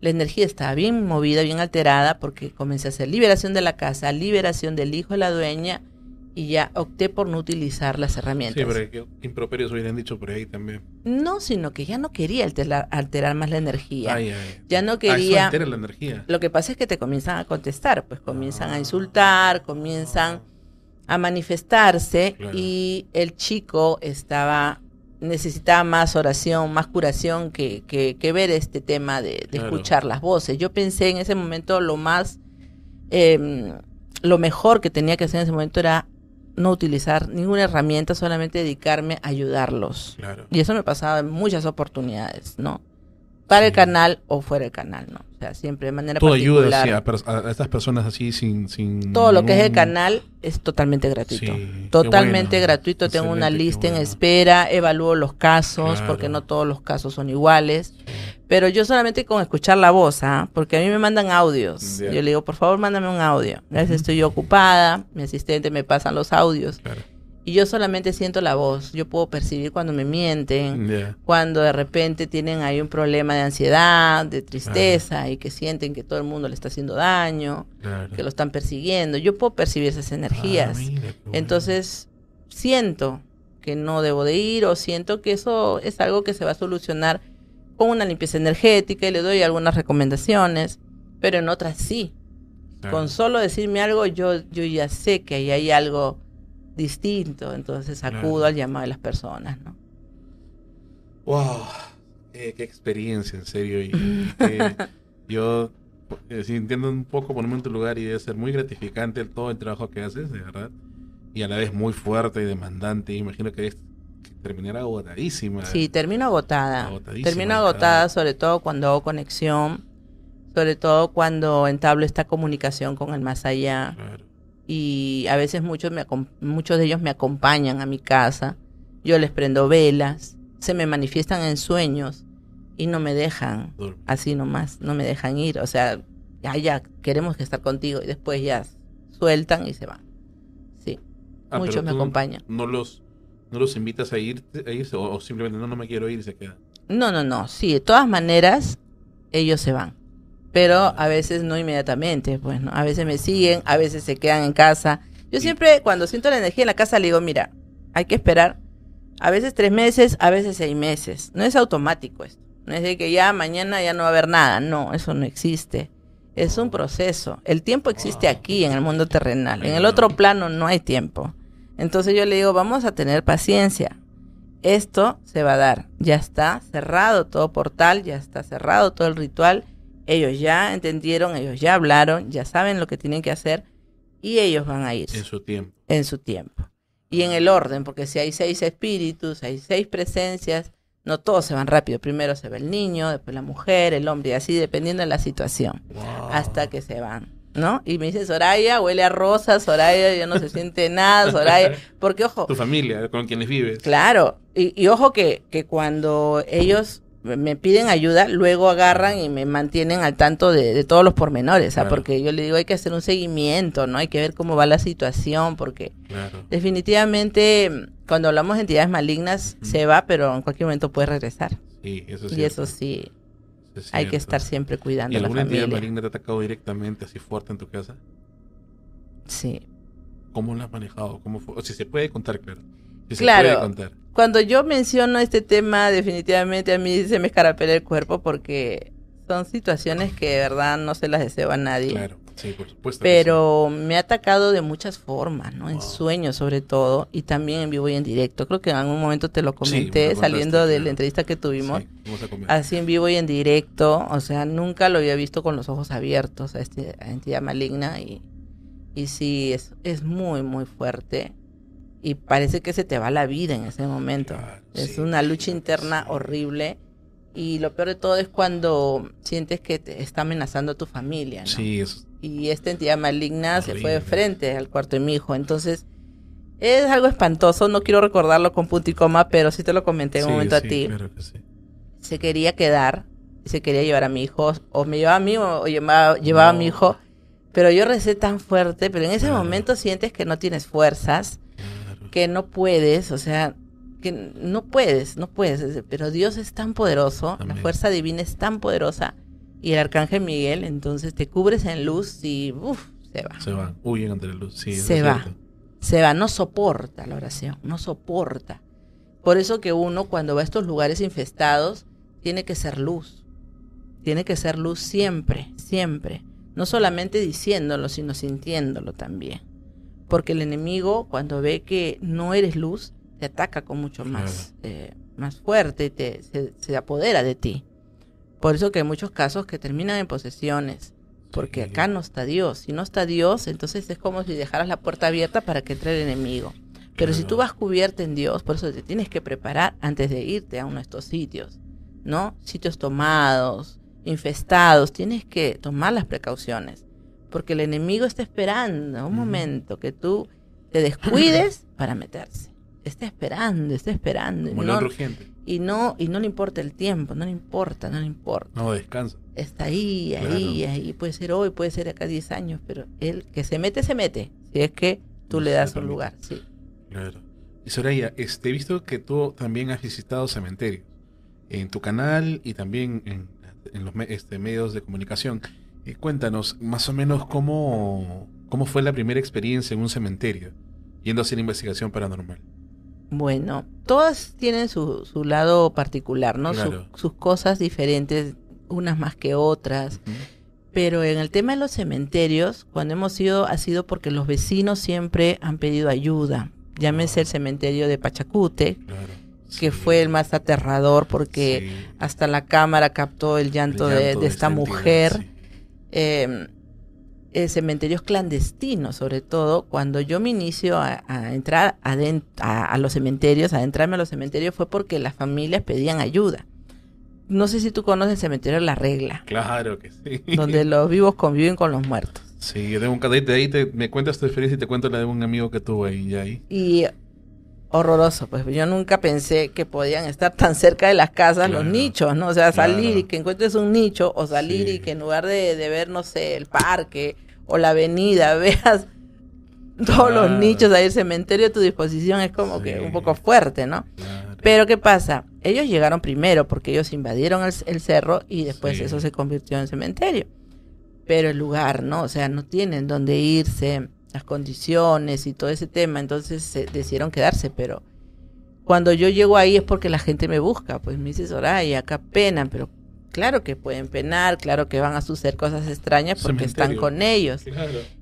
La energía estaba bien movida, bien alterada porque comencé a hacer liberación de la casa, liberación del hijo de la dueña y ya opté por no utilizar las herramientas. Sí, pero que improperios hubieran dicho por ahí también. No, sino que ya no quería alterar, más la energía. Ya no quería... la energía. Lo que pasa es que te comienzan a contestar, pues comienzan a ah. insultar, comienzan a manifestarse y el chico estaba necesitaba más oración, más curación que, que, que ver este tema de, escuchar las voces. Yo pensé en ese momento lo más, em, lo mejor que tenía que hacer en ese momento era no utilizar ninguna herramienta, solamente dedicarme a ayudarlos. Y eso me pasaba en muchas oportunidades, ¿no? para el canal o fuera del canal, ¿no? O sea, siempre de manera Todo ayuda a, estas personas así sin... sin Todo lo que es el canal es totalmente gratuito. totalmente gratuito. Tengo una lista en espera, evalúo los casos, porque no todos los casos son iguales. Pero yo solamente con escuchar la voz, ¿ah? porque a mí me mandan audios. Yo le digo, por favor, mándame un audio. A veces estoy ocupada, mi asistente me pasan los audios. Claro y yo solamente siento la voz. Yo puedo percibir cuando me mienten, cuando de repente tienen ahí un problema de ansiedad, de tristeza y que sienten que todo el mundo le está haciendo daño, que lo están persiguiendo. Yo puedo percibir esas energías. Ah, Entonces, siento que no debo de ir o siento que eso es algo que se va a solucionar con una limpieza energética y le doy algunas recomendaciones, pero en otras sí. Con solo decirme algo, yo, yo ya sé que ahí hay algo distinto, entonces acudo al llamado de las personas, ¿no? ¡Wow! ¡Qué experiencia, en serio! Y, (laughs) yo eh, si entiendo un poco ponerme en tu lugar y debe ser muy gratificante todo el trabajo que haces, de verdad. Y a la vez muy fuerte y demandante. Imagino que debes terminar agotadísima. Sí, termino agotada. Termino agotada, sobre todo cuando hago conexión, sobre todo cuando entablo esta comunicación con el más allá y a veces muchos, muchos de ellos me acompañan a mi casa, yo les prendo velas, se me manifiestan en sueños y no me dejan así nomás, no me dejan ir, o sea, ya, queremos que estar contigo y después ya sueltan y se van. Sí, ah, muchos me acompañan. No los, no los invitas a, ir, a irse o, simplemente no, no me quiero ir y se quedan. No, no, no, sí, de todas maneras ellos se van pero a veces no inmediatamente, bueno, pues, A veces me siguen, a veces se quedan en casa. Yo siempre, cuando siento la energía en la casa, le digo, mira, hay que esperar a veces tres meses, a veces seis meses. No es automático esto. No es de que ya mañana ya no va a haber nada. No, eso no existe. Es un proceso. El tiempo existe ah, aquí, en el mundo terrenal. En el otro plano no hay tiempo. Entonces yo le digo, vamos a tener paciencia. Esto se va a dar. Ya está cerrado todo portal, ya está cerrado todo el ritual. Ellos ya entendieron, ellos ya hablaron, ya saben lo que tienen que hacer y ellos van a ir. En su tiempo. En su tiempo. Y en el orden, porque si hay seis espíritus, hay seis presencias, no todos se van rápido. Primero se ve el niño, después la mujer, el hombre, y así dependiendo de la situación. Hasta que se van. ¿no? Y me dice, Soraya, huele a rosas, Soraya ya no se siente nada, Soraya. Porque, ojo. Tu familia, con quienes vives. Claro. Y, y ojo que, que, cuando ellos me piden ayuda, luego agarran y me mantienen al tanto de, todos los pormenores, porque yo le digo, hay que hacer un seguimiento, ¿no? Hay que ver cómo va la situación, porque definitivamente cuando hablamos de entidades malignas, se va, pero en cualquier momento puede regresar. Y eso sí, hay que estar siempre cuidando alguna la entidad maligna te ha atacado directamente, así fuerte en tu casa? Sí. ¿Cómo la has manejado? ¿Cómo fue? O si se puede contar, claro. Si claro. Se puede contar cuando yo menciono este tema, definitivamente a mí se me escarapela el cuerpo porque son situaciones que de verdad no se las deseo a nadie. Claro. Sí, por supuesto. Pero me ha atacado de muchas formas, ¿no? En sueños sobre todo y también en vivo y en directo. Creo que en algún momento te lo comenté saliendo de la entrevista que tuvimos. así en vivo y en directo. O sea, nunca lo había visto con los ojos abiertos a esta entidad maligna y, y sí, es, es muy, muy fuerte y parece que se te va la vida en ese momento. es una lucha interna horrible. Y lo peor de todo es cuando sientes que te está amenazando a tu familia. ¿no? Sí, y esta entidad maligna se fue de frente al cuarto de mi hijo. Entonces, es algo espantoso. No quiero recordarlo con punto y coma, pero sí te lo comenté en un momento a ti. se quería quedar, se quería llevar a mi hijo, o me llevaba a mí o llevaba, a mi hijo. Pero yo recé tan fuerte, pero en ese momento sientes que no tienes fuerzas que no puedes, o sea, que no puedes, no puedes, pero Dios es tan poderoso, la fuerza divina es tan poderosa y el arcángel Miguel, entonces te cubres en luz y se va. Se va, huyen ante la luz, Se va, se va, no soporta la oración, no soporta. Por eso que uno cuando va a estos lugares infestados tiene que ser luz, tiene que ser luz siempre, siempre, no solamente diciéndolo, sino sintiéndolo también porque el enemigo cuando ve que no eres luz, te ataca con mucho más, eh, más fuerte, te, se, apodera de ti. Por eso que hay muchos casos que terminan en posesiones, porque acá no está Dios. Si no está Dios, entonces es como si dejaras la puerta abierta para que entre el enemigo. Pero si tú vas cubierta en Dios, por eso te tienes que preparar antes de irte a uno de estos sitios, ¿no? Sitios tomados, infestados, tienes que tomar las precauciones porque el enemigo está esperando un momento que tú te descuides (laughs) para meterse. Está esperando, está esperando. y no, y no le importa el tiempo, no le importa, no le importa. No descansa. Está ahí, ahí, ahí. Puede ser hoy, puede ser acá 10 años, pero el que se mete, se mete. Si es que tú le das un lugar, sí. Claro. Y Soraya, este, he visto que tú también has visitado cementerios en tu canal y también en, los este, medios de comunicación. Eh, cuéntanos más o menos cómo, cómo fue la primera experiencia en un cementerio, yendo a hacer investigación paranormal. Bueno, todas tienen su, lado particular, ¿no? Sus, cosas diferentes, unas más que otras. Pero en el tema de los cementerios, cuando hemos ido, ha sido porque los vecinos siempre han pedido ayuda. Llámese el ah. cementerio de Pachacute, que fue el más aterrador porque hasta la cámara captó el llanto, de, esta mujer. Em, eh, cementerios clandestinos, sobre todo cuando yo me inicio a, entrar a, los cementerios, a adentrarme a los cementerios, fue porque las familias pedían ayuda. No sé si tú conoces el cementerio La Regla. Claro que sí. Donde los vivos conviven con los muertos. Sí, yo un cadete ahí, me cuentas Estoy feliz y te cuento la de un amigo que tuve ahí. ahí. y horroroso. Pues yo nunca pensé que podían estar tan cerca de las casas los nichos, ¿no? O sea, salir y que encuentres un nicho o salir y que en lugar de, de, ver, no sé, el parque o la avenida, (laughs) veas todos los nichos ahí, el cementerio a tu disposición es como que un poco fuerte, ¿no? Pero ¿qué pasa? Ellos llegaron primero porque ellos invadieron el, cerro y después eso se convirtió en cementerio. Pero el lugar, ¿no? O sea, no tienen dónde irse las condiciones y todo ese tema, entonces se decidieron quedarse, pero cuando yo llego ahí es porque la gente me busca, pues me dice y acá penan, pero claro que pueden penar, claro que van a suceder cosas extrañas porque están con ellos.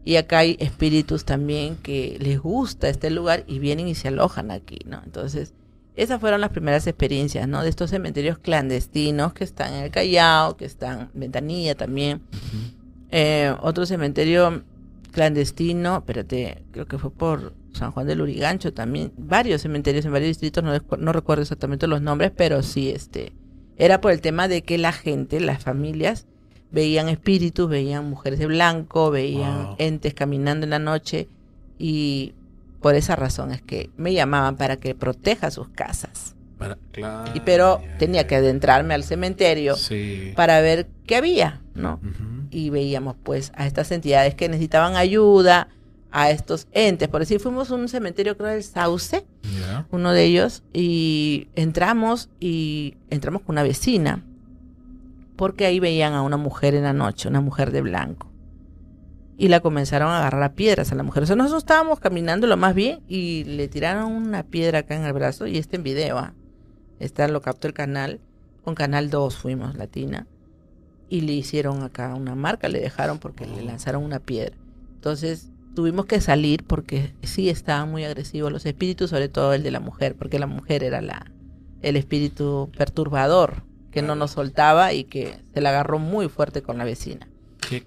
Y acá hay espíritus también que les gusta este lugar y vienen y se alojan aquí, ¿no? Entonces, esas fueron las primeras experiencias, ¿no? De estos cementerios clandestinos que están en el Callao, que están en Ventanilla también. Eh, otro cementerio clandestino, espérate, creo que fue por San Juan del Urigancho también, varios cementerios en varios distritos, no, recuerdo exactamente los nombres, pero sí, este, era por el tema de que la gente, las familias, veían espíritus, veían mujeres de blanco, veían entes caminando en la noche y por esa razón es que me llamaban para que proteja sus casas. y pero tenía que adentrarme al cementerio para ver qué había, ¿no? y veíamos pues a estas entidades que necesitaban ayuda, a estos entes. Por decir, fuimos a un cementerio, creo, del Sauce, uno de ellos, y entramos y entramos con una vecina, porque ahí veían a una mujer en la noche, una mujer de blanco. Y la comenzaron a agarrar piedras a la mujer. O sea, nosotros estábamos caminando lo más bien y le tiraron una piedra acá en el brazo y este en video, ¿ah? está lo captó el canal, con Canal 2 fuimos, Latina y le hicieron acá una marca, le dejaron porque le lanzaron una piedra. Entonces tuvimos que salir porque sí estaban muy agresivos los espíritus, sobre todo el de la mujer, porque la mujer era la, el espíritu perturbador que no nos soltaba y que se la agarró muy fuerte con la vecina. ¿Qué,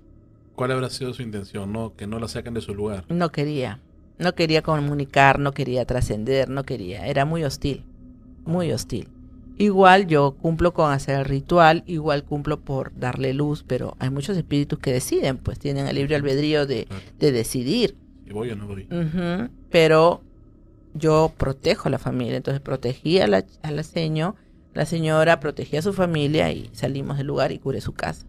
¿Cuál habrá sido su intención? No, que no la saquen de su lugar. No quería, no quería comunicar, no quería trascender, no quería, era muy hostil, muy hostil. Igual yo cumplo con hacer el ritual, igual cumplo por darle luz, pero hay muchos espíritus que deciden, pues tienen el libre albedrío de, de decidir. voy o no voy? pero yo protejo a la familia, entonces protegí a la, a la seño, la señora protegía a su familia y salimos del lugar y curé su casa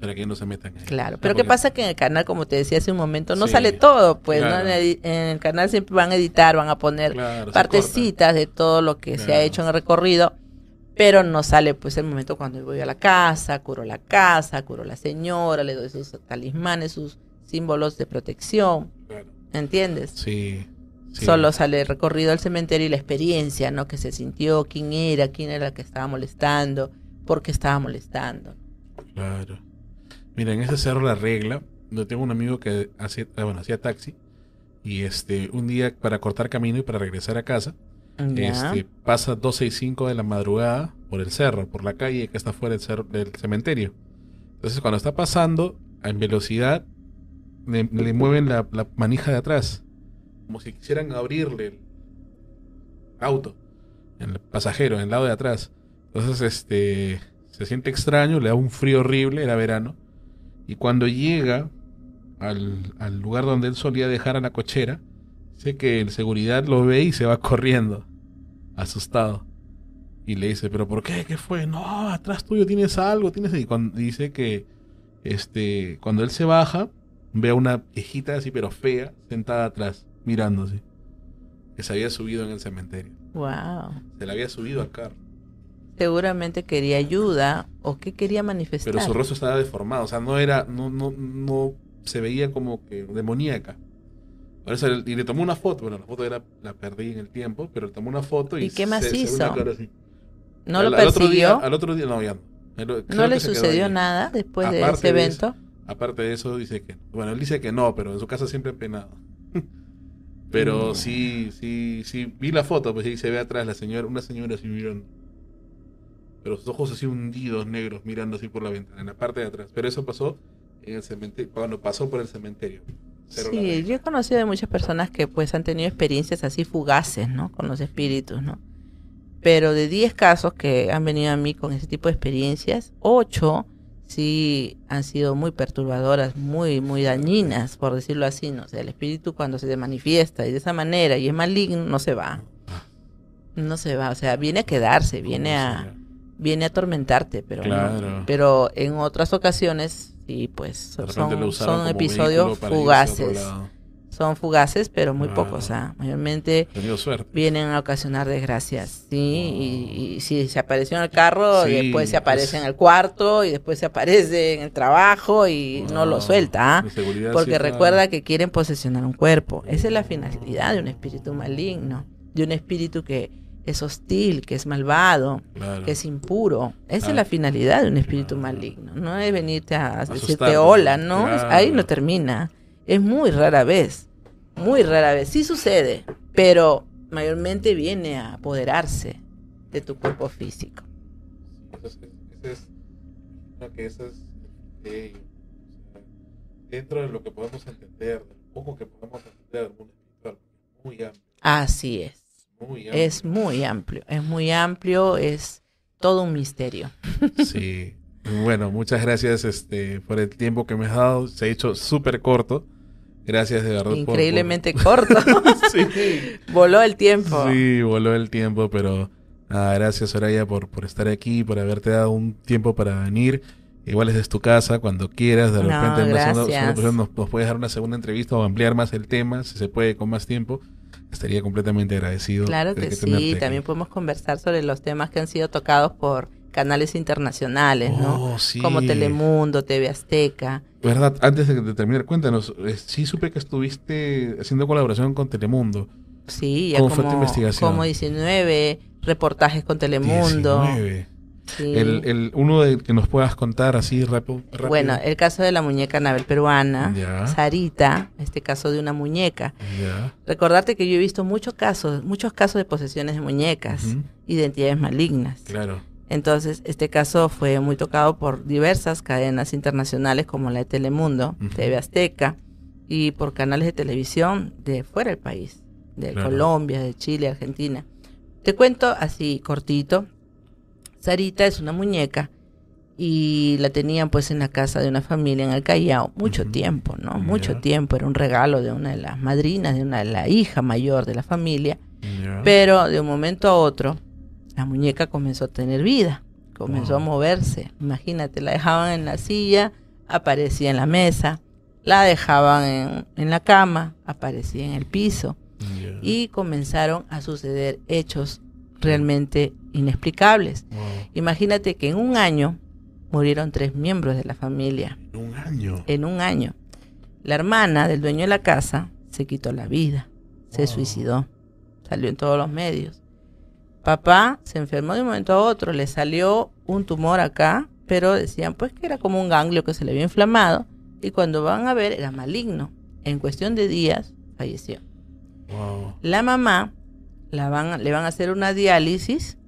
para que no se metan ahí. Claro, ah, pero ¿qué pasa? Que en el canal, como te decía hace un momento, no sale todo, pues ¿no? en, el, canal siempre van a editar, van a poner partecitas de todo lo que se ha hecho en el recorrido, pero no sale pues el momento cuando voy a la casa, curó la casa, curó la señora, le doy sus talismanes, sus símbolos de protección, ¿entiendes? Sí. Solo sale el recorrido al cementerio y la experiencia, ¿no? Que se sintió, quién era, quién era la que estaba molestando, por qué estaba molestando. Claro. Mira, en ese cerro la regla, yo tengo un amigo que hacía, ah, hacía taxi y este un día para cortar camino y para regresar a casa, este pasa 12 y 5 de la madrugada por el cerro, por la calle que está fuera del, cerro, del cementerio. Entonces cuando está pasando en velocidad le, mueven la, manija de atrás, como si quisieran abrirle el auto, el pasajero, en el lado de atrás. Entonces este se siente extraño, le da un frío horrible, era verano y cuando llega al, lugar donde él solía dejar a la cochera, sé que el seguridad lo ve y se va (laughs) corriendo, asustado. Y le dice, ¿pero por qué? ¿Qué fue? No, atrás tuyo tienes algo, tienes... Y dice que este, cuando él se baja, ve a una viejita así pero fea, sentada atrás, mirándose. Que se había subido en el cementerio. Wow. Se la había subido a carro seguramente quería ayuda o que quería manifestar. Pero su rostro estaba deformado, o sea, no era, no, no, no se veía como que demoníaca. y le tomó una foto, bueno, la foto era, la perdí en el tiempo, pero le tomó una foto y... qué más hizo? ¿No lo persiguió? Al otro, día, no, ya no. le sucedió nada después de ese evento? aparte de eso, dice que... Bueno, él dice que no, pero en su casa siempre penado. (laughs) pero mm. sí, sí, sí, vi la foto, pues sí, se ve atrás la señora, una señora así pero sus ojos así hundidos, negros, mirando así por la ventana, en la parte de atrás. Pero eso pasó en el cementerio, cuando pasó por el cementerio. Sí, yo he conocido de muchas personas que pues han tenido experiencias así fugaces, ¿no? Con los espíritus, ¿no? Pero de 10 casos que han venido a mí con ese tipo de experiencias, 8 sí han sido muy perturbadoras, muy, muy dañinas, por decirlo así, ¿no? O sea, el espíritu cuando se manifiesta y de esa manera y es maligno, no se va. No se va, o sea, viene a quedarse, viene a viene a atormentarte, pero, pero en otras ocasiones, sí, pues son, son episodios fugaces. Son fugaces, pero muy pocos. mayormente vienen a ocasionar desgracias. Sí, y, si se apareció en el carro, después se aparece en el cuarto, y después se aparece en el trabajo, y no lo suelta. ¿ah? Porque recuerda que quieren posesionar un cuerpo. Esa es la finalidad de un espíritu maligno, de un espíritu que, es hostil, que es malvado, que es impuro. Esa es la finalidad de un espíritu maligno. No es venirte a decirte hola, ¿no? Ahí no termina. Es muy rara vez. Muy rara vez. Sí sucede, pero mayormente viene a apoderarse de tu cuerpo físico. Entonces, es eh, dentro de lo que podemos entender, poco que podemos entender muy amplio. Así es es muy amplio, es muy amplio, es todo un misterio. (laughs) Sí, bueno, muchas gracias este, por el tiempo que me has dado, se ha hecho súper corto. Gracias de verdad. Increíblemente (laughs) corto. (laughs) Voló el tiempo. Sí, voló el tiempo, pero nada, gracias Soraya por, por estar aquí, por haberte dado un tiempo para venir. Igual es tu casa, cuando quieras, de repente nos puedes dar una segunda entrevista o ampliar más el tema, si se puede, con más tiempo. Estaría completamente agradecido. Claro que, sí, también podemos conversar sobre los temas que han sido tocados por canales internacionales, ¿no? Oh, como Telemundo, TV Azteca. ¿Verdad? Antes de terminar, cuéntanos, eh, sí supe que estuviste haciendo colaboración con Telemundo. Sí, ya como, investigación? como 19 reportajes con Telemundo. 19. El, uno que nos puedas contar así rápido, Bueno, el caso de la muñeca Anabel peruana, Sarita, este caso de una muñeca. Recordarte que yo he visto muchos casos, muchos casos de posesiones de muñecas, y identidades malignas. Claro. Entonces, este caso fue muy tocado por diversas cadenas internacionales como la de Telemundo, TV Azteca y por canales de televisión de fuera del país, de Colombia, de Chile, Argentina. Te cuento así cortito Sarita es una muñeca y la tenían pues en la casa de una familia en el Callao mucho tiempo, ¿no? Mucho tiempo, era un regalo de una de las madrinas, de una de la hija mayor de la familia, pero de un momento a otro la muñeca comenzó a tener vida, comenzó a moverse, imagínate, la dejaban en la silla, aparecía en la mesa, la dejaban en, la cama, aparecía en el piso y comenzaron a suceder hechos realmente inexplicables. Imagínate que en un año murieron tres miembros de la familia. ¿En un año? En un año. La hermana del dueño de la casa se quitó la vida, se suicidó, salió en todos los medios. Papá se enfermó de un momento a otro, le salió un tumor acá, pero decían pues que era como un ganglio que se le había inflamado y cuando van a ver era maligno. En cuestión de días falleció. La mamá la van, le van a hacer una diálisis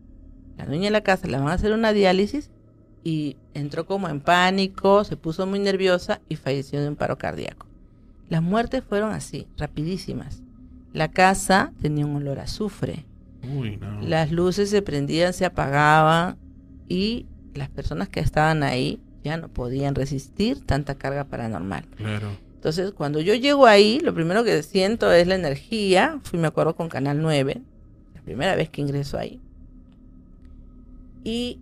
la dueña de la casa, le van a hacer una diálisis y entró como en pánico, se puso muy nerviosa y falleció de un paro cardíaco. Las muertes fueron así, rapidísimas. La casa tenía un olor a azufre. Las luces se prendían, se apagaban y las personas que estaban ahí ya no podían resistir tanta carga paranormal. Entonces, cuando yo llego ahí, lo primero que siento es la energía. Fui, me acuerdo, con Canal 9, la primera vez que ingreso ahí y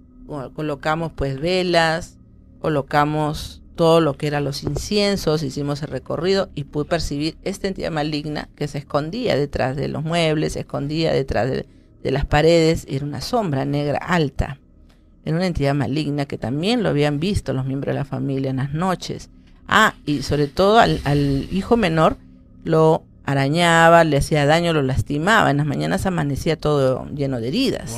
colocamos pues velas, colocamos todo lo que eran los inciensos, hicimos el recorrido y pude percibir esta entidad maligna que se escondía detrás de los muebles, se escondía detrás de, las paredes, era una sombra negra alta, era una entidad maligna que también lo habían visto los miembros de la familia en las noches. Ah, y sobre todo al, hijo menor lo arañaba, le hacía daño, lo lastimaba, en las mañanas amanecía todo lleno de heridas.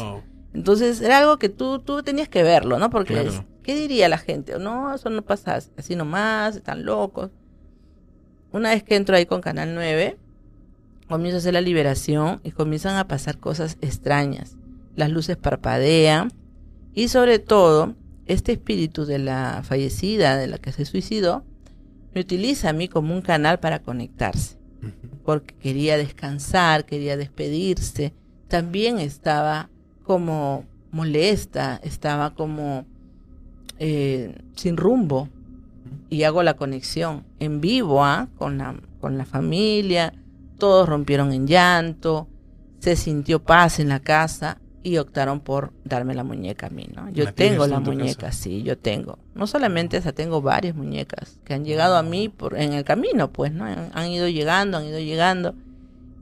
Entonces era algo que tú, tú tenías que verlo, ¿no? Porque, ¿qué diría la gente? No, eso no pasa así nomás, están locos. Una vez que entro ahí con Canal 9, comienzo a hacer la liberación y comienzan a pasar cosas extrañas. Las luces parpadean y sobre todo, este espíritu de la fallecida, de la que se suicidó, me utiliza a mí como un canal para conectarse, porque quería descansar, quería despedirse. También estaba como molesta, estaba como eh, sin rumbo. Y hago la conexión en vivo ¿ah? con, la, con la familia, todos rompieron en llanto, se sintió paz en la casa y optaron por darme la muñeca a mí, ¿no? Yo tengo la muñeca, sí, yo tengo. No solamente esa, tengo varias muñecas que han llegado a mí por, en el camino, pues, ¿no? Han, han ido llegando, han ido llegando.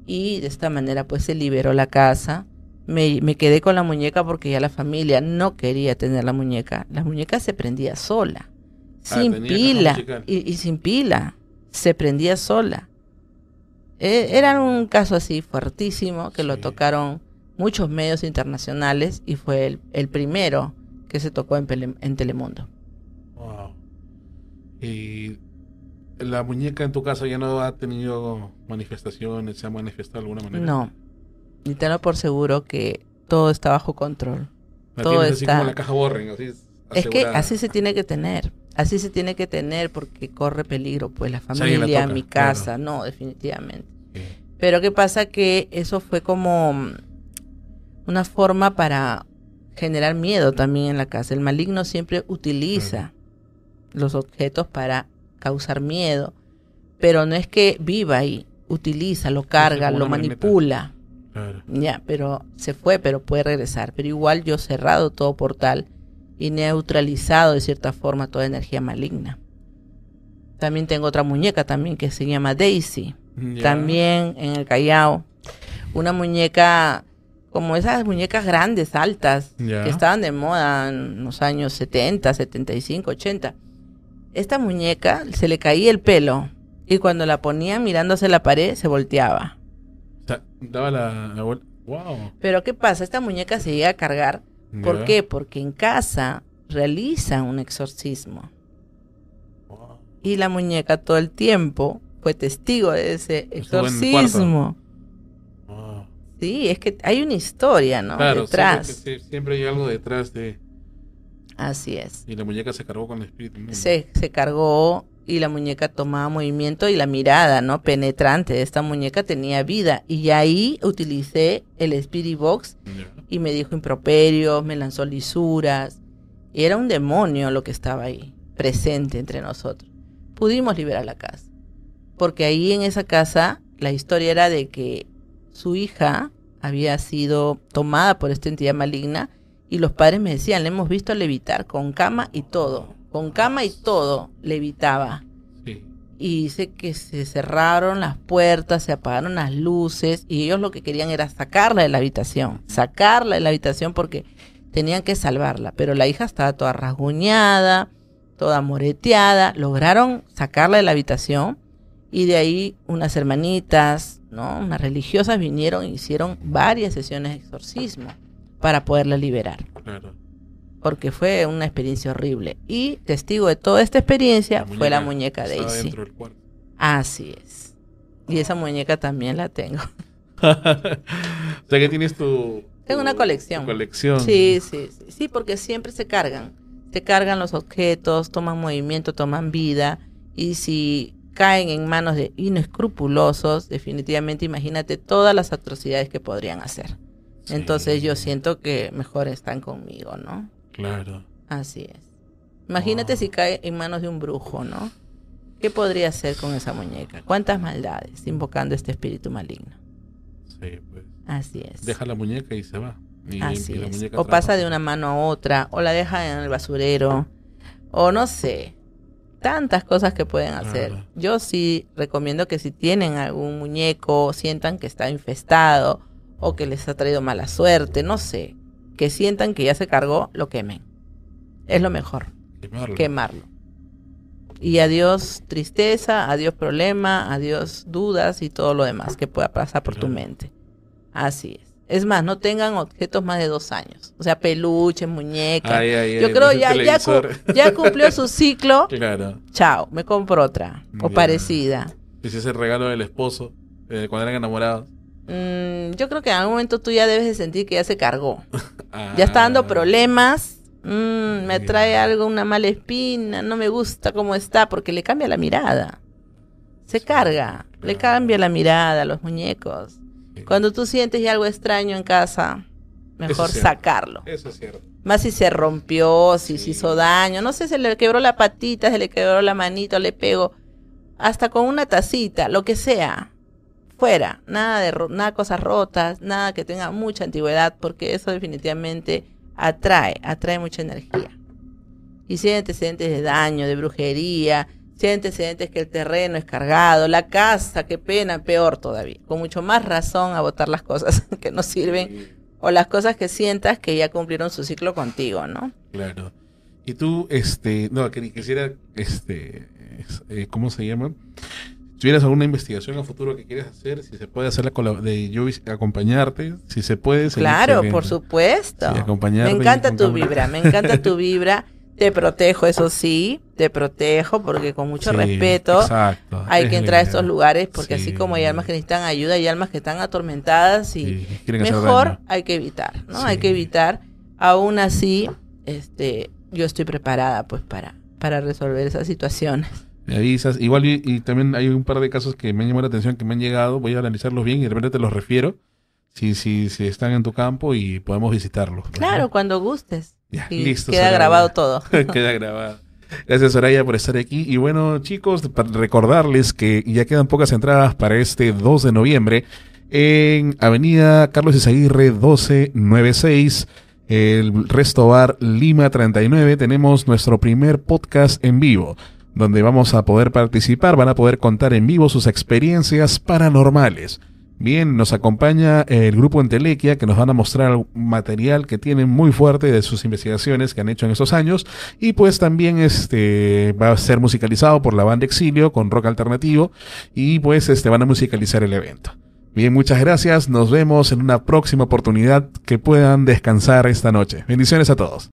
Y de esta manera, pues, se liberó la casa me, quedé con la muñeca porque ya la familia no quería tener la muñeca. La muñeca se prendía sola, ah, sin pila y, sin pila, se prendía sola. E, era un caso así fuertísimo que lo tocaron muchos medios internacionales y fue el, el primero que se tocó en, Telemundo. Y la muñeca en tu casa ya no ha tenido manifestaciones, se ha manifestado de alguna manera. No, y tenlo por seguro que todo está bajo control. todo está. es que así se tiene que tener. Así se tiene que tener porque corre peligro, pues la familia, mi casa, no, definitivamente. Pero qué pasa que eso fue como una forma para generar miedo también en la casa. El maligno siempre utiliza los objetos para causar miedo, pero no es que viva ahí, utiliza, lo carga, lo manipula. Ya, pero se fue, pero puede regresar. Pero igual yo cerrado todo portal y neutralizado de cierta forma toda energía maligna. También tengo otra muñeca también que se llama Daisy. También en el Callao. Una muñeca como esas muñecas grandes, altas, que estaban de moda en los años 70, 75, 80. Esta muñeca se le caía el pelo y cuando la ponía mirándose la pared se volteaba daba la, Pero ¿qué pasa? Esta muñeca se llega a cargar. ¿Por qué? Porque en casa realiza un exorcismo. Y la muñeca todo el tiempo fue testigo de ese exorcismo. Sí, es que hay una historia, ¿no? detrás. Siempre, hay algo detrás de... Así es. Y la muñeca se cargó con el espíritu. se cargó y la muñeca tomaba movimiento y la mirada, ¿no? Penetrante. Esta muñeca tenía vida. Y ahí utilicé el Spirit Box y me dijo improperios, me lanzó lisuras. era un demonio lo que estaba ahí, presente entre nosotros. Pudimos liberar la casa. Porque ahí en esa casa la historia era de que su hija había sido tomada por esta entidad maligna y los padres me decían, le hemos visto levitar con cama y todo con cama y todo, levitaba. Sí. Y dice que se cerraron las puertas, se apagaron las luces y ellos lo que querían era sacarla de la habitación, sacarla de la habitación porque tenían que salvarla. Pero la hija estaba toda rasguñada, toda moreteada. Lograron sacarla de la habitación y de ahí unas hermanitas, ¿no? unas religiosas vinieron e hicieron varias sesiones de exorcismo para poderla liberar. Claro porque fue una experiencia horrible. Y testigo de toda esta experiencia fue la muñeca de Del Así es. Y esa muñeca también la tengo. (laughs) (laughs) o sea que tienes tu... Tengo una colección. colección. Sí, sí, sí, porque siempre se cargan. Se cargan los objetos, toman movimiento, toman vida. Y si caen en manos de inescrupulosos, definitivamente imagínate todas las atrocidades que podrían hacer. Entonces yo siento que mejor están conmigo, ¿no? Claro. Así es. Imagínate si cae en manos de un brujo, ¿no? ¿Qué podría hacer con esa muñeca? ¿Cuántas maldades invocando este espíritu maligno? Sí, pues. Así es. Deja la muñeca y se va. Así es. O pasa de una mano a otra, o la deja en el basurero, o no sé. Tantas cosas que pueden hacer. Yo sí recomiendo que si tienen algún muñeco, sientan que está infestado o que les ha traído mala suerte, no sé que sientan que ya se cargó, lo quemen. Es lo mejor. Quemarlo. Y adiós tristeza, adiós problema, adiós dudas y todo lo demás que pueda pasar por tu mente. Así es. Es más, no tengan objetos más de dos años. O sea, peluches, muñecas. Yo creo ya, (laughs) ya, cumplió su ciclo. (laughs) Claro. Chao, me compro otra. o parecida. Es el regalo del esposo eh, cuando eran enamorados. Mm, yo creo que en algún momento tú ya debes de sentir que ya se cargó. (laughs) Ah, ya está dando problemas. Mm, me trae algo, una mala espina, no me gusta cómo está, porque le cambia la mirada. Se carga, le cambia la mirada a los muñecos. Cuando tú sientes algo extraño en casa, mejor sacarlo. Eso es cierto. Más si se rompió, si se hizo daño, no sé, se le quebró la patita, se le quebró la manito, le pego, hasta con una tacita, lo que sea fuera, nada de nada cosas rotas, nada que tenga mucha antigüedad, porque eso definitivamente atrae, atrae mucha energía. Y si hay antecedentes de daño, de brujería, si hay antecedentes que el terreno es cargado, la casa, qué pena, peor todavía. Con mucho más razón a botar las cosas (laughs) que no sirven o las cosas que sientas que ya cumplieron su ciclo contigo, ¿no? Claro. Y tú, este, no, quisiera, este, eh, ¿cómo se llama? si tienes alguna investigación a futuro que quieras hacer, si se puede hacer la de yo acompañarte, si se puede. Claro, por supuesto. me encanta tu vibra, me encanta tu vibra. Te protejo, eso sí, te protejo porque con mucho respeto hay que entrar a estos lugares porque así como hay almas que necesitan ayuda, hay almas que están atormentadas y mejor hay que evitar, ¿no? Hay que evitar. Aún así, este, yo estoy preparada pues para, para resolver esas situaciones avisas. Igual y, también hay un par de casos que me han llamado la atención, que me han llegado. Voy a analizarlos bien y de repente te los refiero. Si, si, si están en tu campo y podemos visitarlos. Claro, cuando gustes. Ya, listo. Queda grabado todo. (laughs) queda grabado. Gracias, Soraya, por estar aquí. Y bueno, chicos, para recordarles que ya quedan pocas entradas para este 2 de noviembre en Avenida Carlos Isaguirre 1296, el Resto Bar Lima 39. Tenemos nuestro primer podcast en vivo donde vamos a poder participar, van a poder contar en vivo sus experiencias paranormales. Bien, nos acompaña el grupo Entelequia que nos van a mostrar material que tienen muy fuerte de sus investigaciones que han hecho en estos años y pues también este va a ser musicalizado por la banda Exilio con rock alternativo y pues este van a musicalizar el evento. Bien, muchas gracias, nos vemos en una próxima oportunidad que puedan descansar esta noche. Bendiciones a todos.